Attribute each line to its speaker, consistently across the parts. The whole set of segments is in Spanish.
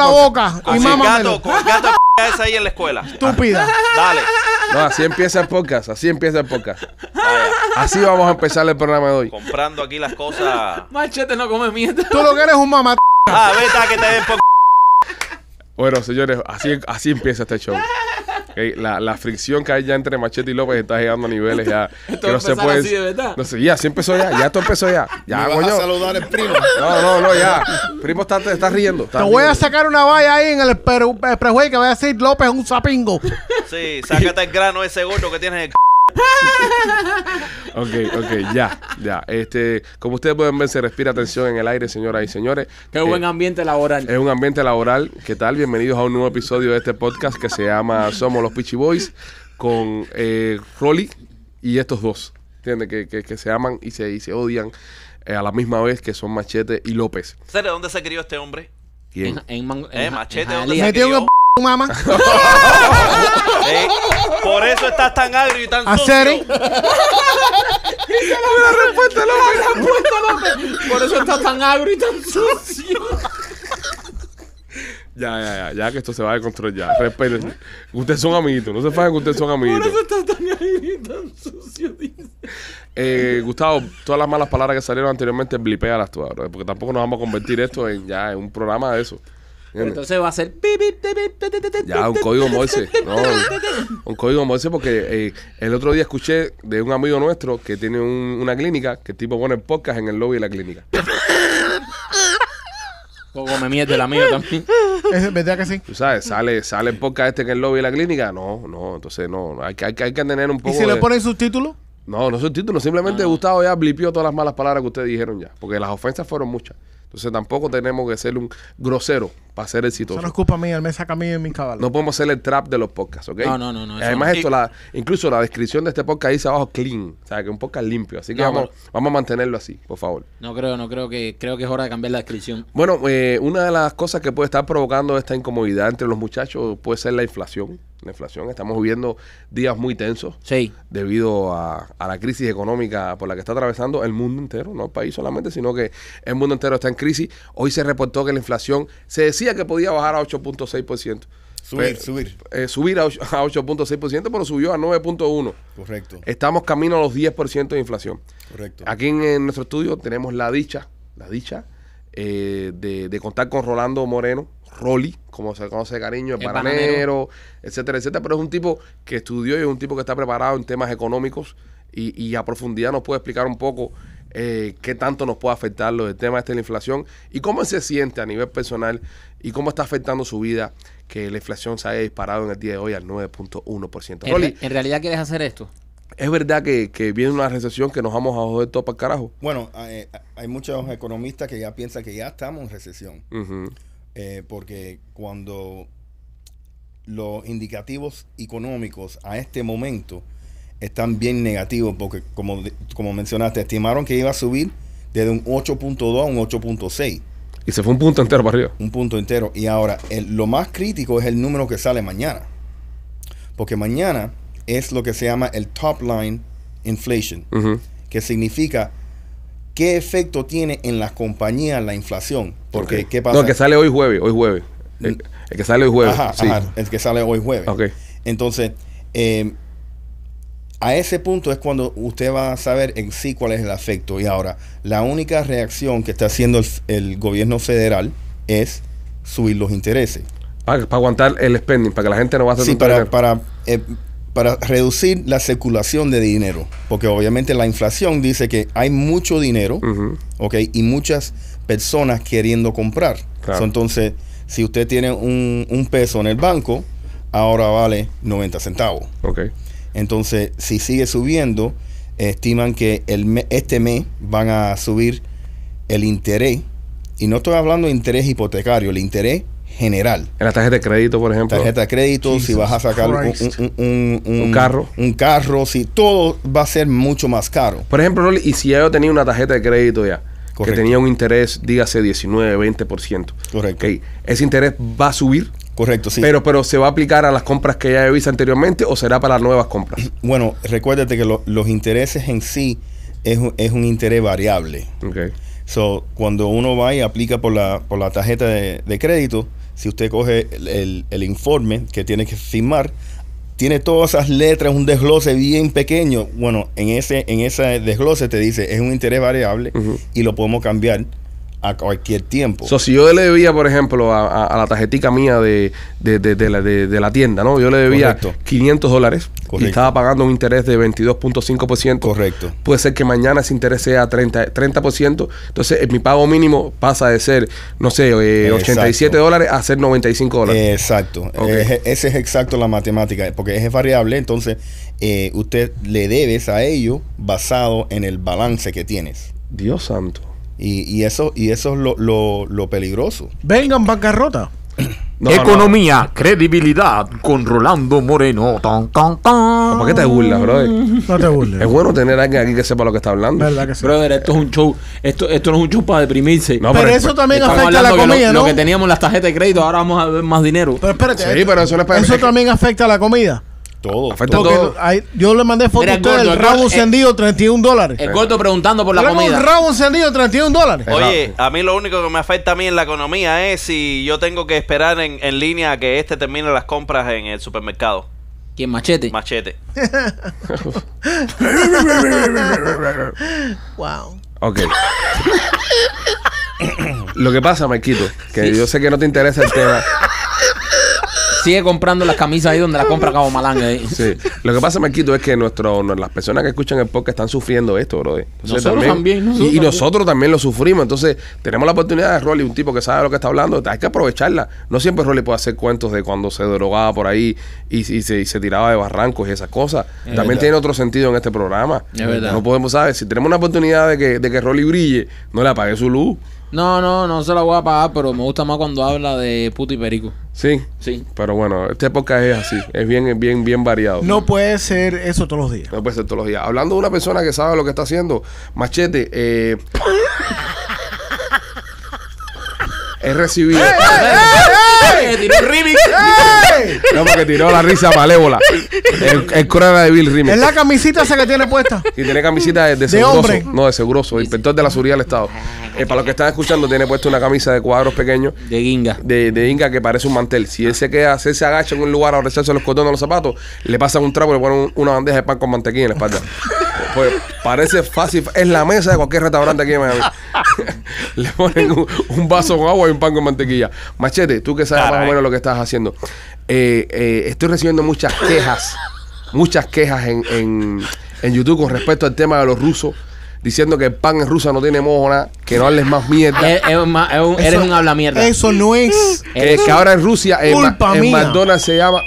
Speaker 1: la boca y el gato, ahí en la escuela. Estúpida. Dale.
Speaker 2: No, así empieza el podcast, así empieza el podcast. Así vamos a empezar el programa de hoy.
Speaker 1: comprando aquí las cosas.
Speaker 3: Machete no come mierda. Tú lo que eres un mamá. Ah, vete a
Speaker 1: que te den por
Speaker 2: Bueno, señores, así, así empieza este show la, la, fricción que hay ya entre Machete y López está llegando a niveles ya. Esto que no se puede Así verdad. No sé, ya, sí
Speaker 4: empezó ya, ya esto empezó ya.
Speaker 2: Ya, coño. a
Speaker 5: saludar el primo. No,
Speaker 2: no, no, ya. Primo está, riendo.
Speaker 4: Te voy a sacar una valla ahí en el, pre que voy a decir López es un sapingo.
Speaker 1: Sí, sácate el grano ese gordo que tienes el
Speaker 2: ok, ok, ya, ya. Este, como ustedes pueden ver, se respira tensión en el aire, señoras y señores. Qué buen eh,
Speaker 1: ambiente laboral.
Speaker 2: Es un ambiente laboral. ¿Qué tal? Bienvenidos a un nuevo episodio de este podcast que se llama Somos los Pitchy Boys con eh, Rolly y estos dos. ¿Entiendes? Que, se aman y se, y se odian eh, a la misma vez que son Machete y López.
Speaker 1: ¿Será de dónde se crió este hombre? ¿Quién? En, Machete, ¿dónde se mamá. Por eso estás tan agrio y tan sucio. la respuesta, la respuesta, Por eso estás tan agro y tan sucio.
Speaker 2: Ya, ya, ya, ya que esto se va de control ya. Respeten. Ustedes son amiguitos, no se fajen que ustedes son amiguitos. Por eso
Speaker 1: estás tan y tan sucio, dice.
Speaker 2: Eh, Gustavo, todas las malas palabras que salieron anteriormente, las todas, porque tampoco nos vamos a convertir esto en ya en un programa de eso entonces va a ser.
Speaker 3: Ya, un código
Speaker 2: Morse. un código Morse porque eh, el otro día escuché de un amigo nuestro que tiene una clínica que tipo pone podcast en el lobby de la clínica. Poco me miente el amigo también. verdad que sí. Tú sabes, sale, sale el podcast este en el lobby de la clínica. No, no, entonces no. Hay, que- hay, tener un poco. ¿Y si le ponen subtítulos? No, no subtítulos. Simplemente ah. Gustavo ya blipió todas las malas palabras que ustedes dijeron ya. Porque las ofensas fueron muchas. Entonces tampoco tenemos que ser un grosero para ser exitoso. Eso no es
Speaker 4: culpa mía, él me saca a mí en mis caballo. No podemos
Speaker 2: ser el trap de los podcasts, ¿ok? No, no, no. Además, esto, la, incluso la descripción de este podcast dice abajo clean, o sea, que un podcast limpio. Así que vamos, vamos a mantenerlo así, por favor.
Speaker 3: No creo, no creo que, creo que es hora de cambiar la descripción.
Speaker 2: Bueno, eh, una de las cosas que puede estar provocando esta incomodidad entre los muchachos puede ser la inflación. La inflación, estamos viviendo días muy tensos debido a, la crisis económica por la que está atravesando el mundo entero, no el país solamente, sino que el mundo entero está en crisis. Hoy se reportó que la inflación se decía que podía bajar a 8.6%. Subir, eh, subir. Eh, subir a 8.6%, pero subió a 9.1%. Correcto. Estamos camino a los 10% de inflación. Correcto. Aquí en, nuestro estudio tenemos la dicha, la dicha eh, de contar con Rolando Moreno, Rolly, como se conoce de cariño, el, paranero, etcétera, etcétera. Pero es un tipo que estudió y es un tipo que está preparado en temas económicos y, a profundidad nos puede explicar un poco eh, qué tanto nos puede afectar lo del tema este de la inflación y cómo se siente a nivel personal y cómo está afectando su vida que la inflación se haya disparado en el día de hoy al 9.1%. Rolly,
Speaker 5: ¿En realidad quieres hacer esto?
Speaker 2: ¿Es verdad que, viene una recesión que nos vamos a joder todo para
Speaker 5: el carajo? Bueno, hay, muchos economistas que ya piensan que ya estamos en recesión. Eh, porque cuando los indicativos económicos a este momento están bien negativos, porque como, como mencionaste, estimaron que iba a subir desde un 8.2 a un 8.6.
Speaker 2: Y se fue un punto entero para arriba.
Speaker 5: Un punto entero. Y ahora, lo más crítico es el número que sale mañana. Porque mañana es lo que se llama el top line inflation, que significa ¿Qué efecto tiene en las compañías la inflación? Porque, ¿qué pasa? No, el que sale hoy
Speaker 2: jueves, hoy jueves. El, que sale hoy jueves. Ajá,
Speaker 5: el que sale hoy jueves. Ok. Entonces, eh, a ese punto es cuando usted va a saber en sí cuál es el efecto. Y ahora, la única reacción que está haciendo el, gobierno federal es subir los intereses. para aguantar el spending, para que la gente no va a hacer sí, para, para reducir la circulación de dinero, porque obviamente la inflación dice que hay mucho dinero, Y muchas personas queriendo comprar. entonces, si usted tiene un, peso en el banco, ahora vale 90 centavos. Entonces, si sigue subiendo, estiman que el este mes van a subir el interés, y no estoy hablando de interés hipotecario, el interés general. En la tarjeta de crédito, por ejemplo. Tarjeta de crédito, si vas a sacar un, carro. Un carro, si todo va a ser mucho más caro.
Speaker 2: Por ejemplo, y si yo tenía una tarjeta de crédito ya, que tenía un interés, dígase 19, 20%. Correcto. Ese interés va a subir. Correcto, sí. Pero, pero ¿se va a aplicar a las compras que ya he visto anteriormente o
Speaker 5: será para las nuevas compras? Bueno, recuérdate que los intereses en sí es, es un interés variable. Okay. So, cuando uno va y aplica por la, tarjeta de crédito, si usted coge el, informe que tiene que firmar, tiene todas esas letras, un desglose bien pequeño. Bueno, en ese, en ese desglose te dice, es un interés variable y lo podemos cambiar a cualquier tiempo. si yo le debía, por
Speaker 2: ejemplo, a, la tarjetica mía de, de, la, tienda, ¿no? Yo le debía 500 dólares y estaba pagando un interés de 22.5%. Correcto. Puede ser que mañana ese interés sea 30, 30%. Entonces, eh, mi pago mínimo pasa de ser, no sé, 87
Speaker 5: eh, dólares a ser 95 dólares. Exacto. Eh, esa es exacto la matemática, porque es variable, entonces usted le debes a ello basado en el balance que tienes. Dios santo. Y, y eso, y eso es lo, lo, lo peligroso. Vengan bancarrota. Economía,
Speaker 3: credibilidad con Rolando Moreno.
Speaker 2: ¿Por qué te burlas, brother? No te burles. Es bueno tener a alguien aquí que sepa lo que está hablando. ¿Verdad que sí?
Speaker 3: Brother, esto es un show. Esto, esto no es un show para deprimirse. pero, eso también afecta a la comida, lo, ¿no? Lo que teníamos las tarjetas de crédito, ahora vamos a ver más dinero. Pero espérate. Sí, pero eso, eso también afecta a la comida.
Speaker 4: Todo. yo le mandé fotos a el rabo encendido, 31 dólares. El gordo preguntando por la comida. El rabo encendido, 31 dólares. Oye,
Speaker 1: a mí lo único que me afecta a mí en la economía es si yo tengo que esperar en, en línea a que este termine las compras en el supermercado. ¿Quién? Machete. Machete.
Speaker 3: wow. Ok. Lo que pasa, Marquito, que yo sé que no te interesa el tema. Sigue comprando las camisas ahí donde la compra Cabo Malanga.
Speaker 2: Sí. Lo que pasa, Marquito, es que nuestro, las personas que escuchan el podcast están sufriendo esto, bro. y, nosotros también lo sufrimos. Entonces, tenemos la oportunidad de Rolly, un tipo que sabe lo que está hablando. Hay que aprovecharla. No siempre Rolly puede hacer cuentos de cuando se drogaba por ahí y, se, tiraba de barrancos y esas cosas. también tiene otro sentido en este programa. No podemos, saber Si tenemos una oportunidad de que, de que Rolly brille, no le apague su luz.
Speaker 3: No, no, no se la voy a pagar, pero me gusta más cuando habla de puto y perico. Sí, sí.
Speaker 2: Pero bueno, esta época es así, es bien, bien, bien variado. No puede ser eso todos los días. No puede ser todos los días. Hablando de una persona que sabe lo que está haciendo, Machete, eh. he recibido.
Speaker 4: No, porque tiró la risa malévola.
Speaker 2: El, el de Bill Es la
Speaker 4: camisita esa que tiene puesta.
Speaker 2: Y tiene camisita de, seguroso. No, de seguroso. Inspector de la seguridad del Estado. Eh, para los que están escuchando, tiene puesta una camisa de cuadros pequeños. De inga. De, de guinga que parece un mantel. Si él se queda, se, se agacha en un lugar a rezarse los cotones de los zapatos, le pasan un trapo y le ponen una bandeja de pan con mantequilla en la espalda. Pues parece fácil. Es la mesa de cualquier restaurante aquí en Miami. le ponen un, vaso con agua pan con mantequilla. Machete, tú que sabes más o menos lo que estás haciendo. Eh, eh, estoy recibiendo muchas quejas, muchas quejas en, YouTube con respecto al tema de los rusos diciendo que el pan en rusa no tiene mojona, que no hables más mierda. eres un habla mierda. Eso no es. que ahora en Rusia, en, McDonald's se llama.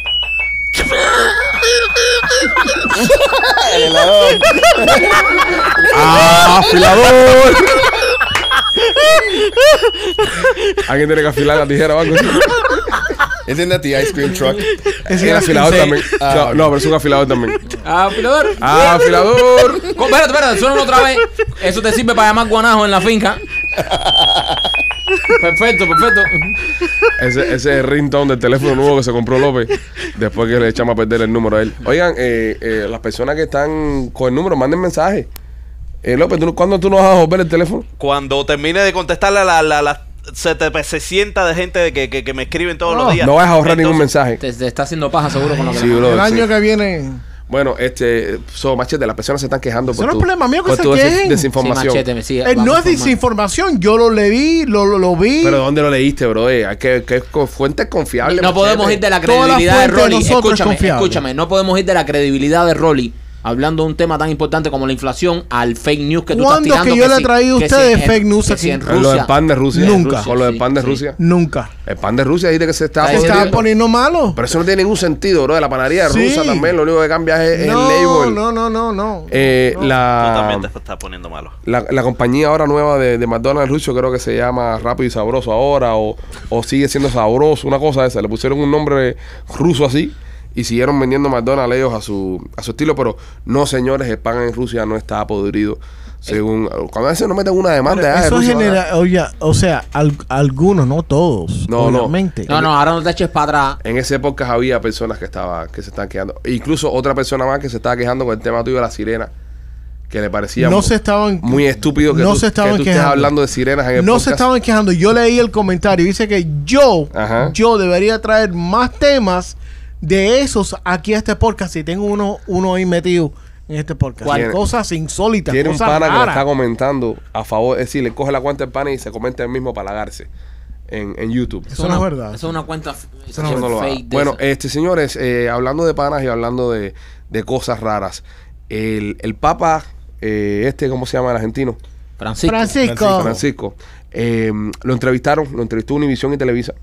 Speaker 2: ¡Ah,
Speaker 5: Alguien tiene que afilar la tijera o algo es ti ti ice cream truck? Es el afilador también. Ah, no, pero es un afilador también.
Speaker 3: Ah, afilador. Ah, afilador. Espera, Espérate, espérate, suena otra vez. Eso te sirve para llamar guanajo en la finca. Perfecto, perfecto.
Speaker 2: Ese, ese es el ringtone del teléfono nuevo que se compró López después que le echamos a perder el número a él. Oigan, eh, eh las personas que están con el número, manden mensaje. Eh, López, ¿cuándo tú no vas a volver el teléfono?
Speaker 1: Cuando termine de contestarle a la, la, se sienta de gente que, que, me escriben todos los días. No vas a ahorrar
Speaker 2: ningún mensaje. Te, está haciendo paja seguro con lo que El año que viene. Bueno, este, so, machete, las personas se están quejando por no tu, es problema mío que se quejen. desinformación. Eh, no es
Speaker 4: desinformación, yo lo leí, lo, lo, vi. Pero ¿dónde
Speaker 2: lo leíste, bro? Eh,
Speaker 4: es
Speaker 3: que qué fuente confiable? No podemos ir de la credibilidad de Rolly. Escúchame, escúchame, no podemos ir de la credibilidad de Rolly hablando de un tema tan importante como la inflación al fake news que tú estás tirando. ¿Cuándo que yo le he traído ustedes fake news aquí? Con lo del pan
Speaker 4: de Rusia. Nunca. Con
Speaker 3: lo del pan de Rusia.
Speaker 4: Nunca.
Speaker 2: El pan de Rusia dice que se está... poniendo malo. Pero eso no tiene ningún sentido, bro. De la panadería rusa también lo único que cambia es,
Speaker 4: el label. No, no, no, no.
Speaker 2: Eh, la... está poniendo malo. La, compañía ahora nueva de, McDonald's Russo creo que se llama Rápido y Sabroso ahora o, sigue siendo sabroso, una cosa esa. Le pusieron un nombre ruso así y siguieron vendiendo McDonald's a su, a su estilo, pero no, señores, el pan en Rusia no está podrido. Según, cuando a veces no meten una demanda eso genera,
Speaker 4: o sea algunos no todos no no no no
Speaker 2: ahora no te eches para atrás en esa época había personas que estaban que se están quejando e incluso otra persona más que se estaba quejando con el tema tuyo de la sirena que le parecía
Speaker 4: muy,
Speaker 2: estúpido que no estés hablando de sirenas en el no se estaban
Speaker 4: quejando yo leí el comentario dice que yo yo debería traer más temas de esos aquí a este podcast. si tengo uno, uno ahí metido en este podcast. Cual cosas insólitas. Tiene un pana que lo está
Speaker 2: comentando a favor. Es decir, le coge la cuenta del pana y se comenta el mismo para lagarse. En, en YouTube. Eso, no es
Speaker 3: verdad. Eso es una cuenta fake Bueno,
Speaker 2: este señores, eh, hablando de panas y hablando de, cosas raras. El, el Papa, eh, este, ¿cómo se llama el argentino? Francisco. Francisco. Francisco. Eh, lo entrevistaron, lo entrevistó Univisión y Televisa.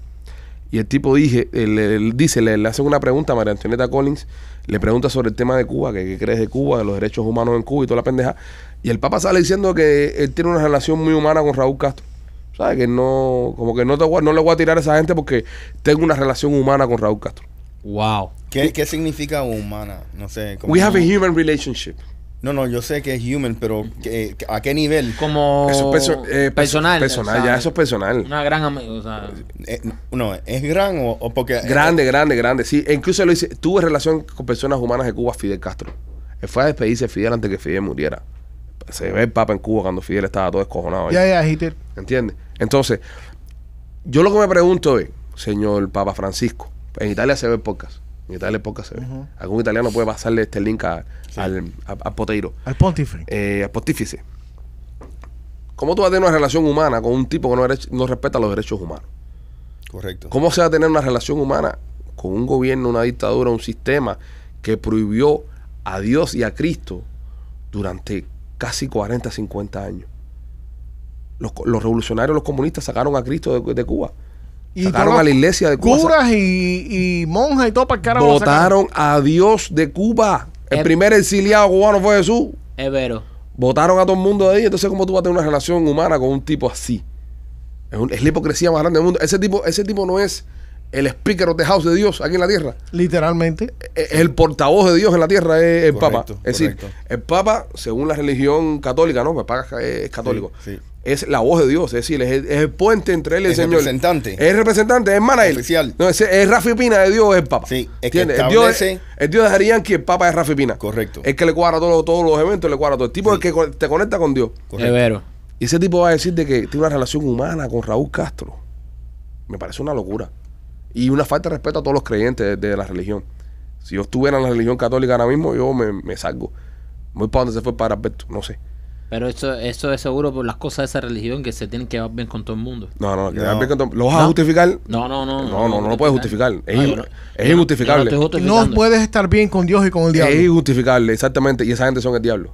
Speaker 2: Y el tipo dije, él, dice, le, hace una pregunta a María Antonieta Collins, le pregunta sobre el tema de Cuba, que, crees de Cuba, de los derechos humanos en Cuba y toda la pendeja. Y el Papa sale diciendo que él tiene una relación muy humana con Raúl Castro. ¿Sabes? Que no, como que no, te, no le voy a tirar a esa gente porque tengo una relación humana con Raúl Castro.
Speaker 5: Wow. ¿Qué, qué significa humana? No sé. We have a human relationship. No, no, yo sé que es human, pero ¿a qué nivel? Como eh, personal. Personal, ya eso es personal. Una gran o sea. Eh, no, es gran o, porque... Eh, grande,
Speaker 2: grande, grande. Sí, e incluso lo hice, tuve relación con personas humanas de Cuba, Fidel Castro. Él fue a despedirse Fidel antes que Fidel muriera. Se ve el Papa en Cuba cuando Fidel estaba todo escojonado. Ya, ya, Hitler. ¿Entiendes? Entonces, yo lo que me pregunto es, señor Papa Francisco, en Italia se ve el podcast. En tal época se ve. Algún italiano puede pasarle este link al, Poteiro,
Speaker 4: Al Pontífice.
Speaker 2: Eh, al pontífice. ¿Cómo tú vas a tener una relación humana con un tipo que no, respeta los derechos humanos? Correcto. ¿Cómo se va a tener una relación humana con un gobierno, una dictadura, un sistema que prohibió a Dios y a Cristo durante casi 40, 50 años? Los, revolucionarios, los comunistas sacaron a Cristo de Cuba. Y Sacaron a la iglesia de Cuba. Curas
Speaker 4: y, monjas y todo para el Votaron
Speaker 2: a Dios de Cuba. El eh, primer exiliado cubano fue Jesús. Es vero. Votaron a todo el mundo de ahí. Entonces, ¿cómo tú vas a tener una relación humana con un tipo así? Es, la hipocresía más grande del mundo. Ese tipo, ese tipo no es el speaker of the house de Dios aquí en la tierra. Literalmente. E-, el portavoz de Dios en la tierra es el Papa. Es decir, el Papa, según la religión católica, ¿no? Papa es católico. Es la voz de Dios, es decir, es el, puente entre él y el, Señor. Representante. Es representante, es hermana No, es, es, Rafi Pina de Dios, es el Papa. Sí, es Dios es, el Dios de Que el Papa es Rafi Pina. Correcto. Es que le cuadra todos, todos los eventos, le cuadra todo. El tipo es que te conecta con Dios. Correcto. Y ese tipo va a decir de que tiene una relación humana con Raúl Castro. Me parece una locura. Y una falta de respeto a todos los creyentes de, la religión. Si yo estuviera en la religión católica ahora mismo, yo me, salgo. muy para donde se fue para Alberto, no sé.
Speaker 3: Pero eso, eso es seguro por las cosas de esa religión que se tienen que dar bien con todo el mundo. No, no, no. ¿Lo vas a justificar? No, no, no. No, no, no, lo puedes justificar. es injustificable. no
Speaker 4: puedes estar bien con Dios y con el diablo. Es
Speaker 2: injustificable, exactamente. Y esa gente son el diablo.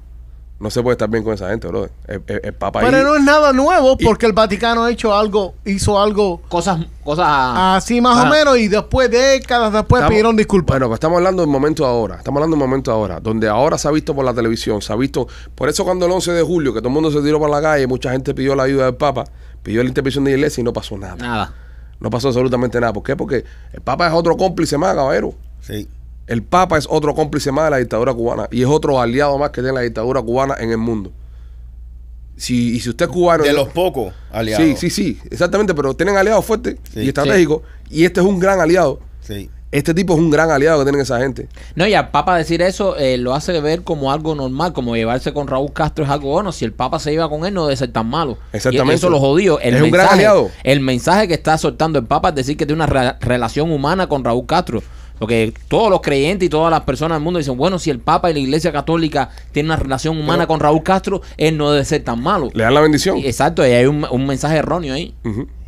Speaker 2: No se puede estar bien con esa gente, bro. El, Papa Pero no
Speaker 4: es nada nuevo porque el Vaticano ha hecho algo, hizo algo Cosas, cosas. así más o menos y después, décadas después, pidieron
Speaker 2: disculpas. Bueno, pues estamos hablando un momento ahora. Estamos hablando un momento ahora. Donde ahora se ha visto por la televisión. Se ha visto. Por eso, cuando el 11 de julio, que todo el mundo se tiró por la calle, mucha gente pidió la ayuda del Papa, pidió la intervención de la iglesia y no pasó nada. Nada. No pasó absolutamente nada. ¿Por qué? Porque el Papa es otro cómplice más, caballero. Sí. El Papa es otro cómplice más de la dictadura cubana y es otro aliado más que tiene la dictadura cubana en el mundo. Si, y si usted es cubano. De los pocos aliados. Sí, sí, sí, exactamente, pero tienen aliados fuertes y estratégicos. Y este es un gran aliado. Sí. Este tipo es un gran aliado que tienen esa gente.
Speaker 3: No, y al Papa decir eso eh, lo hace ver como algo normal, como llevarse con Raúl Castro es algo bueno. Si el Papa se iba con él, no debe ser tan malo. Exactamente. Y eso lo jodió. El es mensaje, un gran aliado. El mensaje que está soltando el Papa es decir que tiene una relación humana con Raúl Castro porque todos los creyentes y todas las personas del mundo dicen, bueno, si el Papa y la Iglesia Católica tienen una relación humana con Raúl Castro, él no debe ser tan malo. Le dan la bendición. Exacto, y hay un, mensaje erróneo ahí.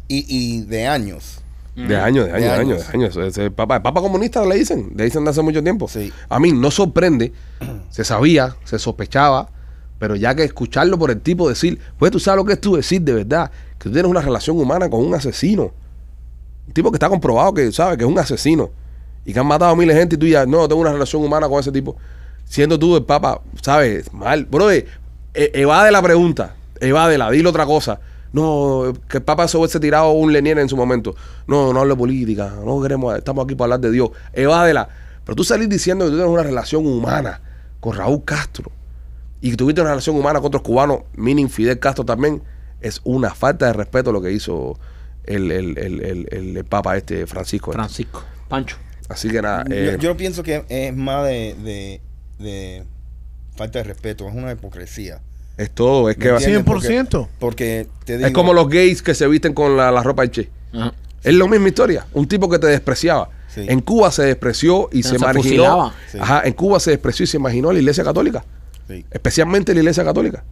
Speaker 3: y, de años.
Speaker 2: De mm. años, de años, de años, El papa, papa comunista le dicen, le dicen de hace mucho tiempo. Sí. A mí no sorprende, se sabía, se sospechaba, pero ya que escucharlo por el tipo decir, pues tú sabes lo que es tú decir de verdad, que tú tienes una relación humana con un asesino. Un tipo que está comprobado que sabe que es un asesino y que han matado a miles de gente y tú ya, no, tengo una relación humana con ese tipo. Siendo tú el papa, ¿sabes? Mal. Bro, eh, eh, evade la pregunta, evade la dile otra cosa. No, que el Papa se hubiese tirado un lenien en su momento. No, no hable política, no queremos, estamos aquí para hablar de Dios. evade la Pero tú salís diciendo que tú tienes una relación humana con Raúl Castro y que tuviste una relación humana con otros cubanos, meaning Fidel Castro también, es una falta de respeto lo que hizo el, Papa este, Francisco. Francisco. Pancho. Así que nada. Eh, yo,
Speaker 5: pienso que es más de, falta de respeto, es una hipocresía.
Speaker 2: Es todo, es que... 100%. Porque, te digo, Es como los gays que se visten con la, la ropa che. Es la misma historia. Un tipo que te despreciaba. En Cuba se despreció y se, se Ajá, en Cuba se despreció y se imaginó la iglesia católica. Sí. Especialmente la iglesia católica.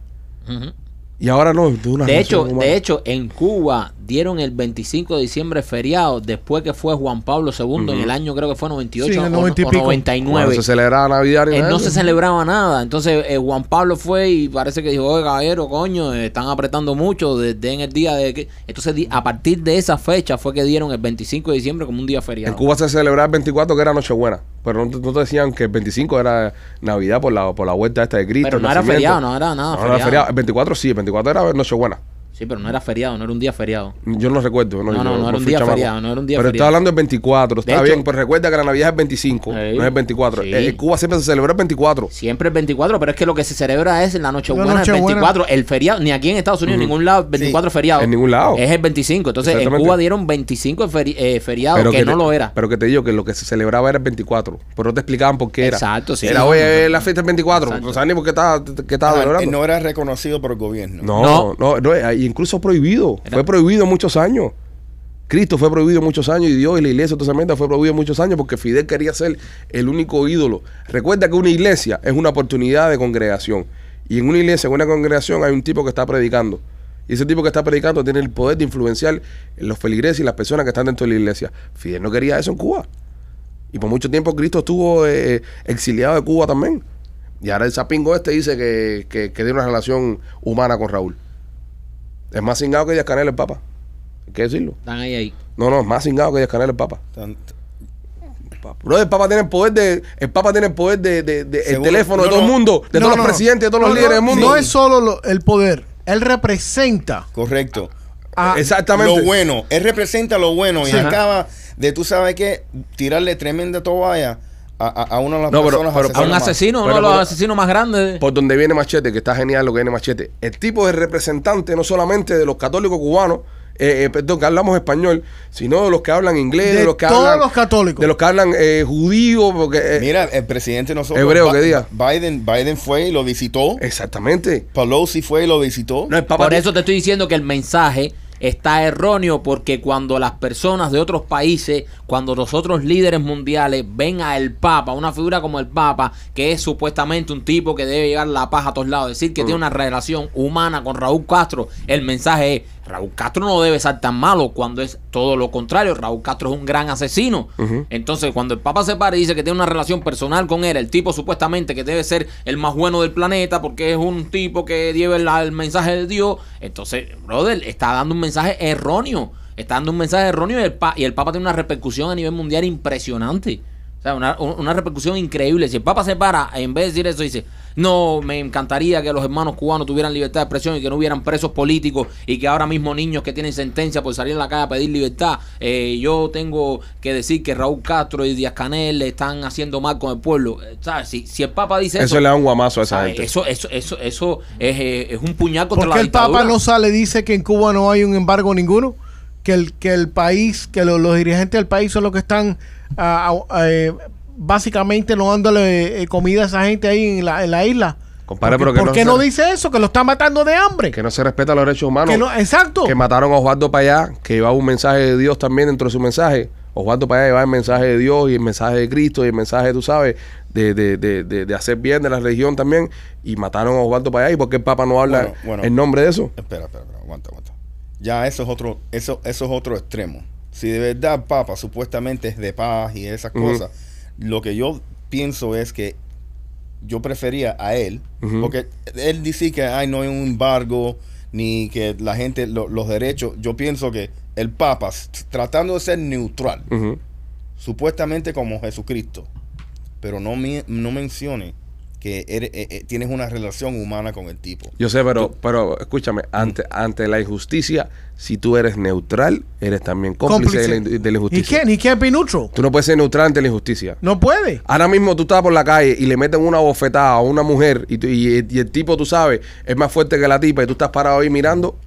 Speaker 2: Y ahora no, de, una hecho, de
Speaker 3: hecho, en Cuba dieron el 25 de diciembre feriado después que fue Juan Pablo II en el año creo que fue 98 o, 99. se celebraba Navidad. Eh, no se celebraba nada. Entonces eh, Juan Pablo fue y parece que dijo, oye caballero, coño, eh, están apretando mucho desde en el día de que... Entonces a partir de esa fecha fue que dieron el 25 de diciembre como un día feriado. En
Speaker 2: Cuba se celebraba el 24 que era Nochebuena. Pero no, te decían que el 25 era Navidad por la, por la vuelta esta de Cristo. Pero no era feriado, no era nada. El 24 sí, el 24 era Nochebuena.
Speaker 3: Sí, pero no era feriado, no era un día feriado.
Speaker 2: Yo no recuerdo. No, no, no, era un día feriado, no era un día Pero estaba hablando del 24, está bien, pero pues recuerda que la Navidad es el 25, no es el 24. Eh, en Cuba siempre se
Speaker 3: celebra el 24. Siempre el 24, pero es que lo que se celebra es en la noche noche el 24, el feriado, ni aquí en Estados Unidos, en ningún lado, 24 feriados feriado. En ningún lado. Es el 25, entonces en Cuba dieron 25 eh, feriados que, no lo era.
Speaker 2: Pero que te digo que lo que se celebraba era el 24, pero no te explicaban por qué era. Exacto, sí. Era, la fiesta del 24, no sabes por qué estaba, No era reconocido por el gobierno. no, no, no incluso prohibido. Fue prohibido muchos años. Cristo fue prohibido muchos años y Dios y la iglesia totalmente fue prohibido muchos años porque Fidel quería ser el único ídolo. Recuerda que una iglesia es una oportunidad de congregación. Y en una iglesia, en una congregación, hay un tipo que está predicando. Y ese tipo que está predicando tiene el poder de influenciar los feligreses y las personas que están dentro de la iglesia. Fidel no quería eso en Cuba. Y por mucho tiempo Cristo estuvo eh, eh, exiliado de Cuba también. Y ahora el sapingo este dice que tiene una relación humana con Raúl. Es más cingado que Díaz Canel el Papa. Hay que decirlo. Están ahí, ahí. No, no, es más cingado que Díaz Canel el Papa. Pero el Papa tiene el poder de, el Papa tiene poder de,
Speaker 4: el teléfono de todo el mundo, de todos los presidentes, de todos los líderes del mundo. No es solo el poder, él representa.
Speaker 5: Correcto. Exactamente. Lo bueno, él representa lo bueno y acaba de, tú sabes que tirarle tremenda toalla a, a uno de un asesino, uno de los
Speaker 2: asesinos más grandes. Por donde viene Machete, que está genial lo que viene Machete. El tipo de representante no solamente de los católicos cubanos, eh, eh, perdón, que hablamos español, sino de los que hablan
Speaker 5: inglés, de, los que todos los católicos, de los que hablan eh, judío, porque eh, mira, el presidente nosotros hebreo que diga Biden, fue y lo visitó, exactamente. Pelosi fue y lo visitó. Por eso
Speaker 3: te estoy diciendo que el mensaje está erróneo porque cuando las personas de otros países, cuando los otros líderes mundiales ven a el Papa, una figura como el Papa, que es supuestamente un tipo que debe llevar la paz a todos lados, decir que tiene una relación humana con Raúl Castro, el mensaje es, Raúl Castro no debe ser tan malo cuando es todo lo contrario, Raúl Castro es un gran asesino. Entonces, cuando el Papa se para y dice que tiene una relación personal con él, el tipo supuestamente que debe ser el más bueno del planeta porque es un tipo que lleva el, mensaje de Dios, entonces, brother, está dando un mensaje mensaje erróneo. Está dando un mensaje erróneo y el, y el Papa tiene una repercusión a nivel mundial impresionante una, repercusión increíble. Si el Papa se para, en vez de decir eso, dice, no, me encantaría que los hermanos cubanos tuvieran libertad de expresión y que no hubieran presos políticos y que ahora mismo niños que tienen sentencia por salir a la calle a pedir libertad. Eh, yo tengo que decir que Raúl Castro y Díaz Canel le están haciendo mal con el pueblo. Eh, si, el Papa dice eso. Eso le da un guamazo a esa gente. Eso, eso, eso, eso es, eh, un puñal contra ¿Por qué el Papa no
Speaker 4: sale dice que en Cuba no hay un embargo ninguno? que el, país, que los dirigentes del país son los que están ah, ah, ah, eh, básicamente no dándole eh, comida a esa gente ahí en la, isla.
Speaker 2: ¿Por no qué no,
Speaker 4: dice eso? Que lo están matando de hambre. Que
Speaker 2: no se respeta los derechos humanos. exacto. Que mataron a Osvaldo Payá, que llevaba un mensaje de Dios también dentro de su mensaje. Osvaldo Payá llevaba el mensaje de Dios y el mensaje de Cristo y el mensaje, tú sabes, de, de, de, de hacer bien de la religión también. Y mataron a Osvaldo Payá. ¿Y por qué el Papa no habla en nombre de eso?
Speaker 5: Espera, espera, espera. Aguanta, aguanta ya eso es otro, eso, eso es otro extremo. Si de verdad Papa supuestamente es de paz y esas cosas, lo que yo pienso es que yo prefería a él, porque él dice que ay, no hay un embargo, ni que la gente, los derechos, yo pienso que el Papa, tratando de ser neutral, supuestamente como Jesucristo, pero no, no mencione que eres, eh, eh, tienes una relación humana con el tipo.
Speaker 2: Yo sé, pero, pero escúchame, ante, mm. ante la injusticia, si tú eres neutral, eres también cómplice, De, la, injusticia.
Speaker 4: ¿Y quién? ¿Y quién es
Speaker 2: Tú no puedes ser neutral ante la injusticia.
Speaker 4: No puede.
Speaker 2: Ahora mismo tú estás por la calle y le meten una bofetada a una mujer y, el tipo, tú sabes, es más fuerte que la tipa y tú estás parado ahí
Speaker 5: mirando,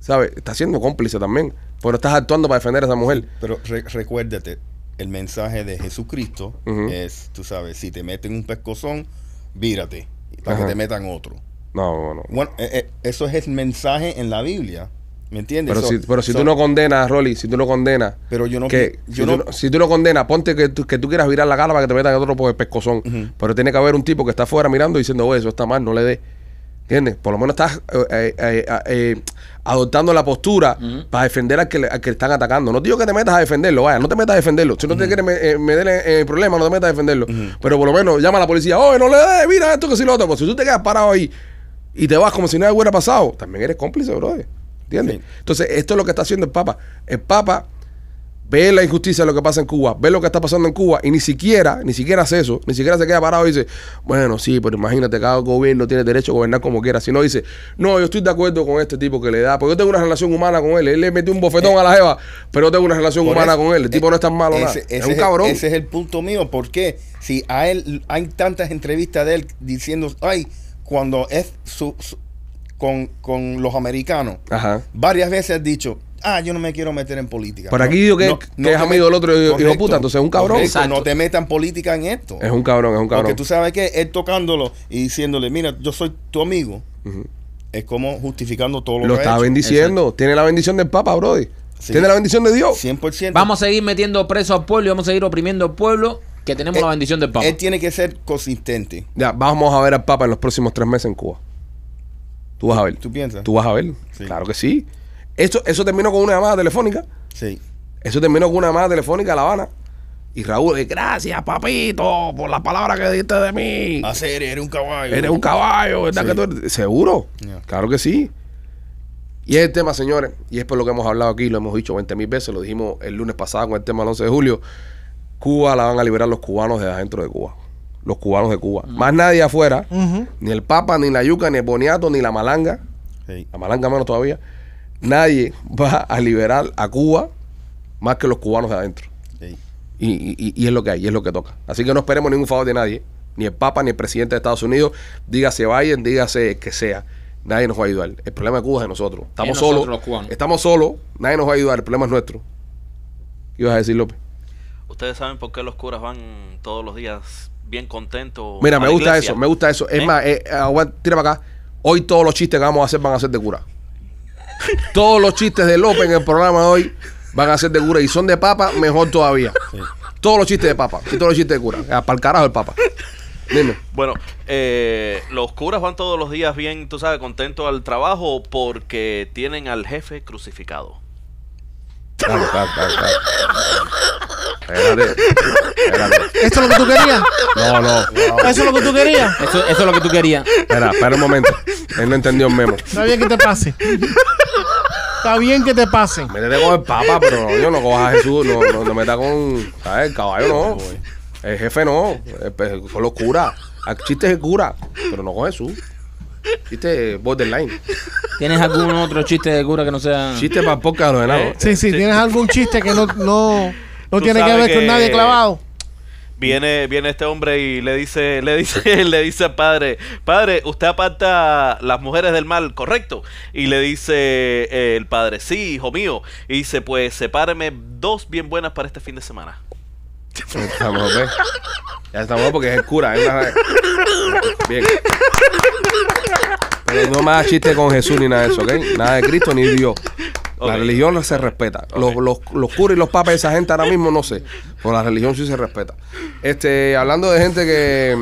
Speaker 5: ¿sabes? Estás siendo cómplice también, pero estás actuando para defender a esa mujer. Pero recuérdate, el mensaje de Jesucristo es, tú sabes, si te meten un pescozón, vírate para que te metan otro. No, no. no Bueno, eh, eh, eso es el mensaje en la Biblia. ¿Me entiendes? Pero si, pero si tú no
Speaker 2: condenas, Rolly, si tú no condenas. Pero yo no. Que, yo si, tú, si, tú, no condenas, ponte que tú, que tú quieras virar la cara para que te metan otro por pues, el pescozón. Pero tiene que haber un tipo que está afuera mirando y diciendo, eso está mal, no le dé. ¿Entiendes? Por lo menos estás eh, eh, eh, adoptando la postura para defender al que, le, están atacando. No digo que te metas a defenderlo, vaya, no te metas a defenderlo. Si no te quieres me en el problema, no te metas a defenderlo. Pero por lo menos llama a la policía, oye, no le vida a esto que si lo otro. Pues si tú te quedas parado ahí y te vas como si nada hubiera pasado, también eres cómplice, brother. ¿Entiendes? Entonces, esto es lo que está haciendo el Papa. El Papa ve la injusticia de lo que pasa en Cuba, ve lo que está pasando en Cuba y ni siquiera, ni siquiera hace eso, ni siquiera se queda parado y dice, bueno, sí, pero imagínate, cada gobierno tiene derecho a gobernar como quiera. Si no dice, no, yo estoy de acuerdo con este tipo que le da, porque yo tengo una relación humana con él, él le metió un bofetón eh, a la jeva, pero yo tengo una relación humana con él, el tipo eh, no es tan malo, nada. es un cabrón. Ese es
Speaker 5: el punto mío, porque si a él hay tantas entrevistas de él diciendo, ay, cuando es con, los americanos, varias veces ha dicho, ah, yo no me quiero meter en política. Por aquí digo que, es amigo del otro hijo puta, entonces es un cabrón. no te metan política en esto. Es un cabrón, es un cabrón. Porque tú sabes que él tocándolo y diciéndole, mira, yo soy tu amigo, es como justificando todo lo, que está Lo está bendiciendo.
Speaker 2: Tiene la bendición del Papa, Brody. Tiene la bendición de Dios.
Speaker 5: 100%. Vamos a seguir
Speaker 3: metiendo preso al pueblo y vamos a seguir oprimiendo al pueblo que tenemos eh, la bendición del Papa. Él tiene que ser consistente.
Speaker 2: Ya, vamos a ver al Papa en los próximos tres meses en Cuba. Tú vas a ver. ¿Tú piensas? Tú vas a ver. Claro que sí. Eso, terminó con una llamada telefónica. Sí. Eso terminó con una llamada telefónica a La Habana. Y Raúl, eh, gracias, papito, por las palabras que diste de mí. Hacer, ah,
Speaker 5: eres un caballo. Eres un caballo, ¿verdad? Que tú
Speaker 2: Seguro. Claro que sí. Y es el tema, señores, y es por lo que hemos hablado aquí, lo hemos dicho 20 mil veces, lo dijimos el lunes pasado con el tema del 11 de julio. Cuba la van a liberar los cubanos de adentro de Cuba. Los cubanos de Cuba. Más nadie afuera, ni el Papa, ni la yuca, ni el boniato, ni la malanga. Sí. La malanga menos todavía nadie va a liberar a Cuba más que los cubanos de adentro. Y, es lo que hay, y es lo que toca. Así que no esperemos ningún favor de nadie, ni el Papa, ni el presidente de Estados Unidos, dígase vayan, dígase que sea. Nadie nos va a ayudar. El problema de Cuba es de nosotros. Estamos solos. estamos solos, nadie nos va a ayudar. El problema es nuestro. ¿Qué vas a decir, López?
Speaker 1: Ustedes saben por qué los curas van todos los días bien contentos. Mira, me gusta eso, me gusta
Speaker 2: eso. Es ¿Eh? más, eh, eh, tira para acá. Hoy todos los chistes que vamos a hacer van a ser de cura. Todos los chistes de López en el programa hoy van a ser de cura y son de papa, mejor todavía. Todos los chistes de papa y todos los chistes de cura. Ah, Para el carajo el papa.
Speaker 1: Bueno, eh, los curas van todos los días bien, tú sabes, contentos al trabajo porque tienen al jefe crucificado.
Speaker 5: Espérate. ¿Esto es lo que tú querías? No, no. no. ¿Eso es lo
Speaker 2: que tú querías? Eso, es lo que tú querías. Espera, espera un momento. Él no entendió el memo.
Speaker 4: Está bien que te pase. Está bien que te pase.
Speaker 2: Métete con el papa, pero no, yo no cojo a Jesús. No, no, no da con. ¿Sabes? El caballo no. El jefe no. con los curas. El chiste es el cura, pero no con Jesús. Chiste borderline. ¿Tienes algún
Speaker 1: otro chiste de cura que no sea.? Chiste para poca de nada?
Speaker 4: Sí, sí, ¿tienes algún chiste que no, no, tiene que ver con nadie clavado?
Speaker 1: Viene, viene este hombre y le dice, le dice, le dice al padre, padre, usted aparta las mujeres del mal, correcto. Y le dice eh, el padre, sí, hijo mío. Y dice, pues sepáreme dos bien buenas para este fin de semana.
Speaker 2: Estamos, Ya estamos porque es el cura. Bien no me hagas chiste con Jesús ni nada de eso, ¿ok? Nada de Cristo ni Dios. La religión no se respeta. Los, los, los curas y los papas, esa gente ahora mismo no sé. Pero la religión sí se respeta. Este, hablando de gente que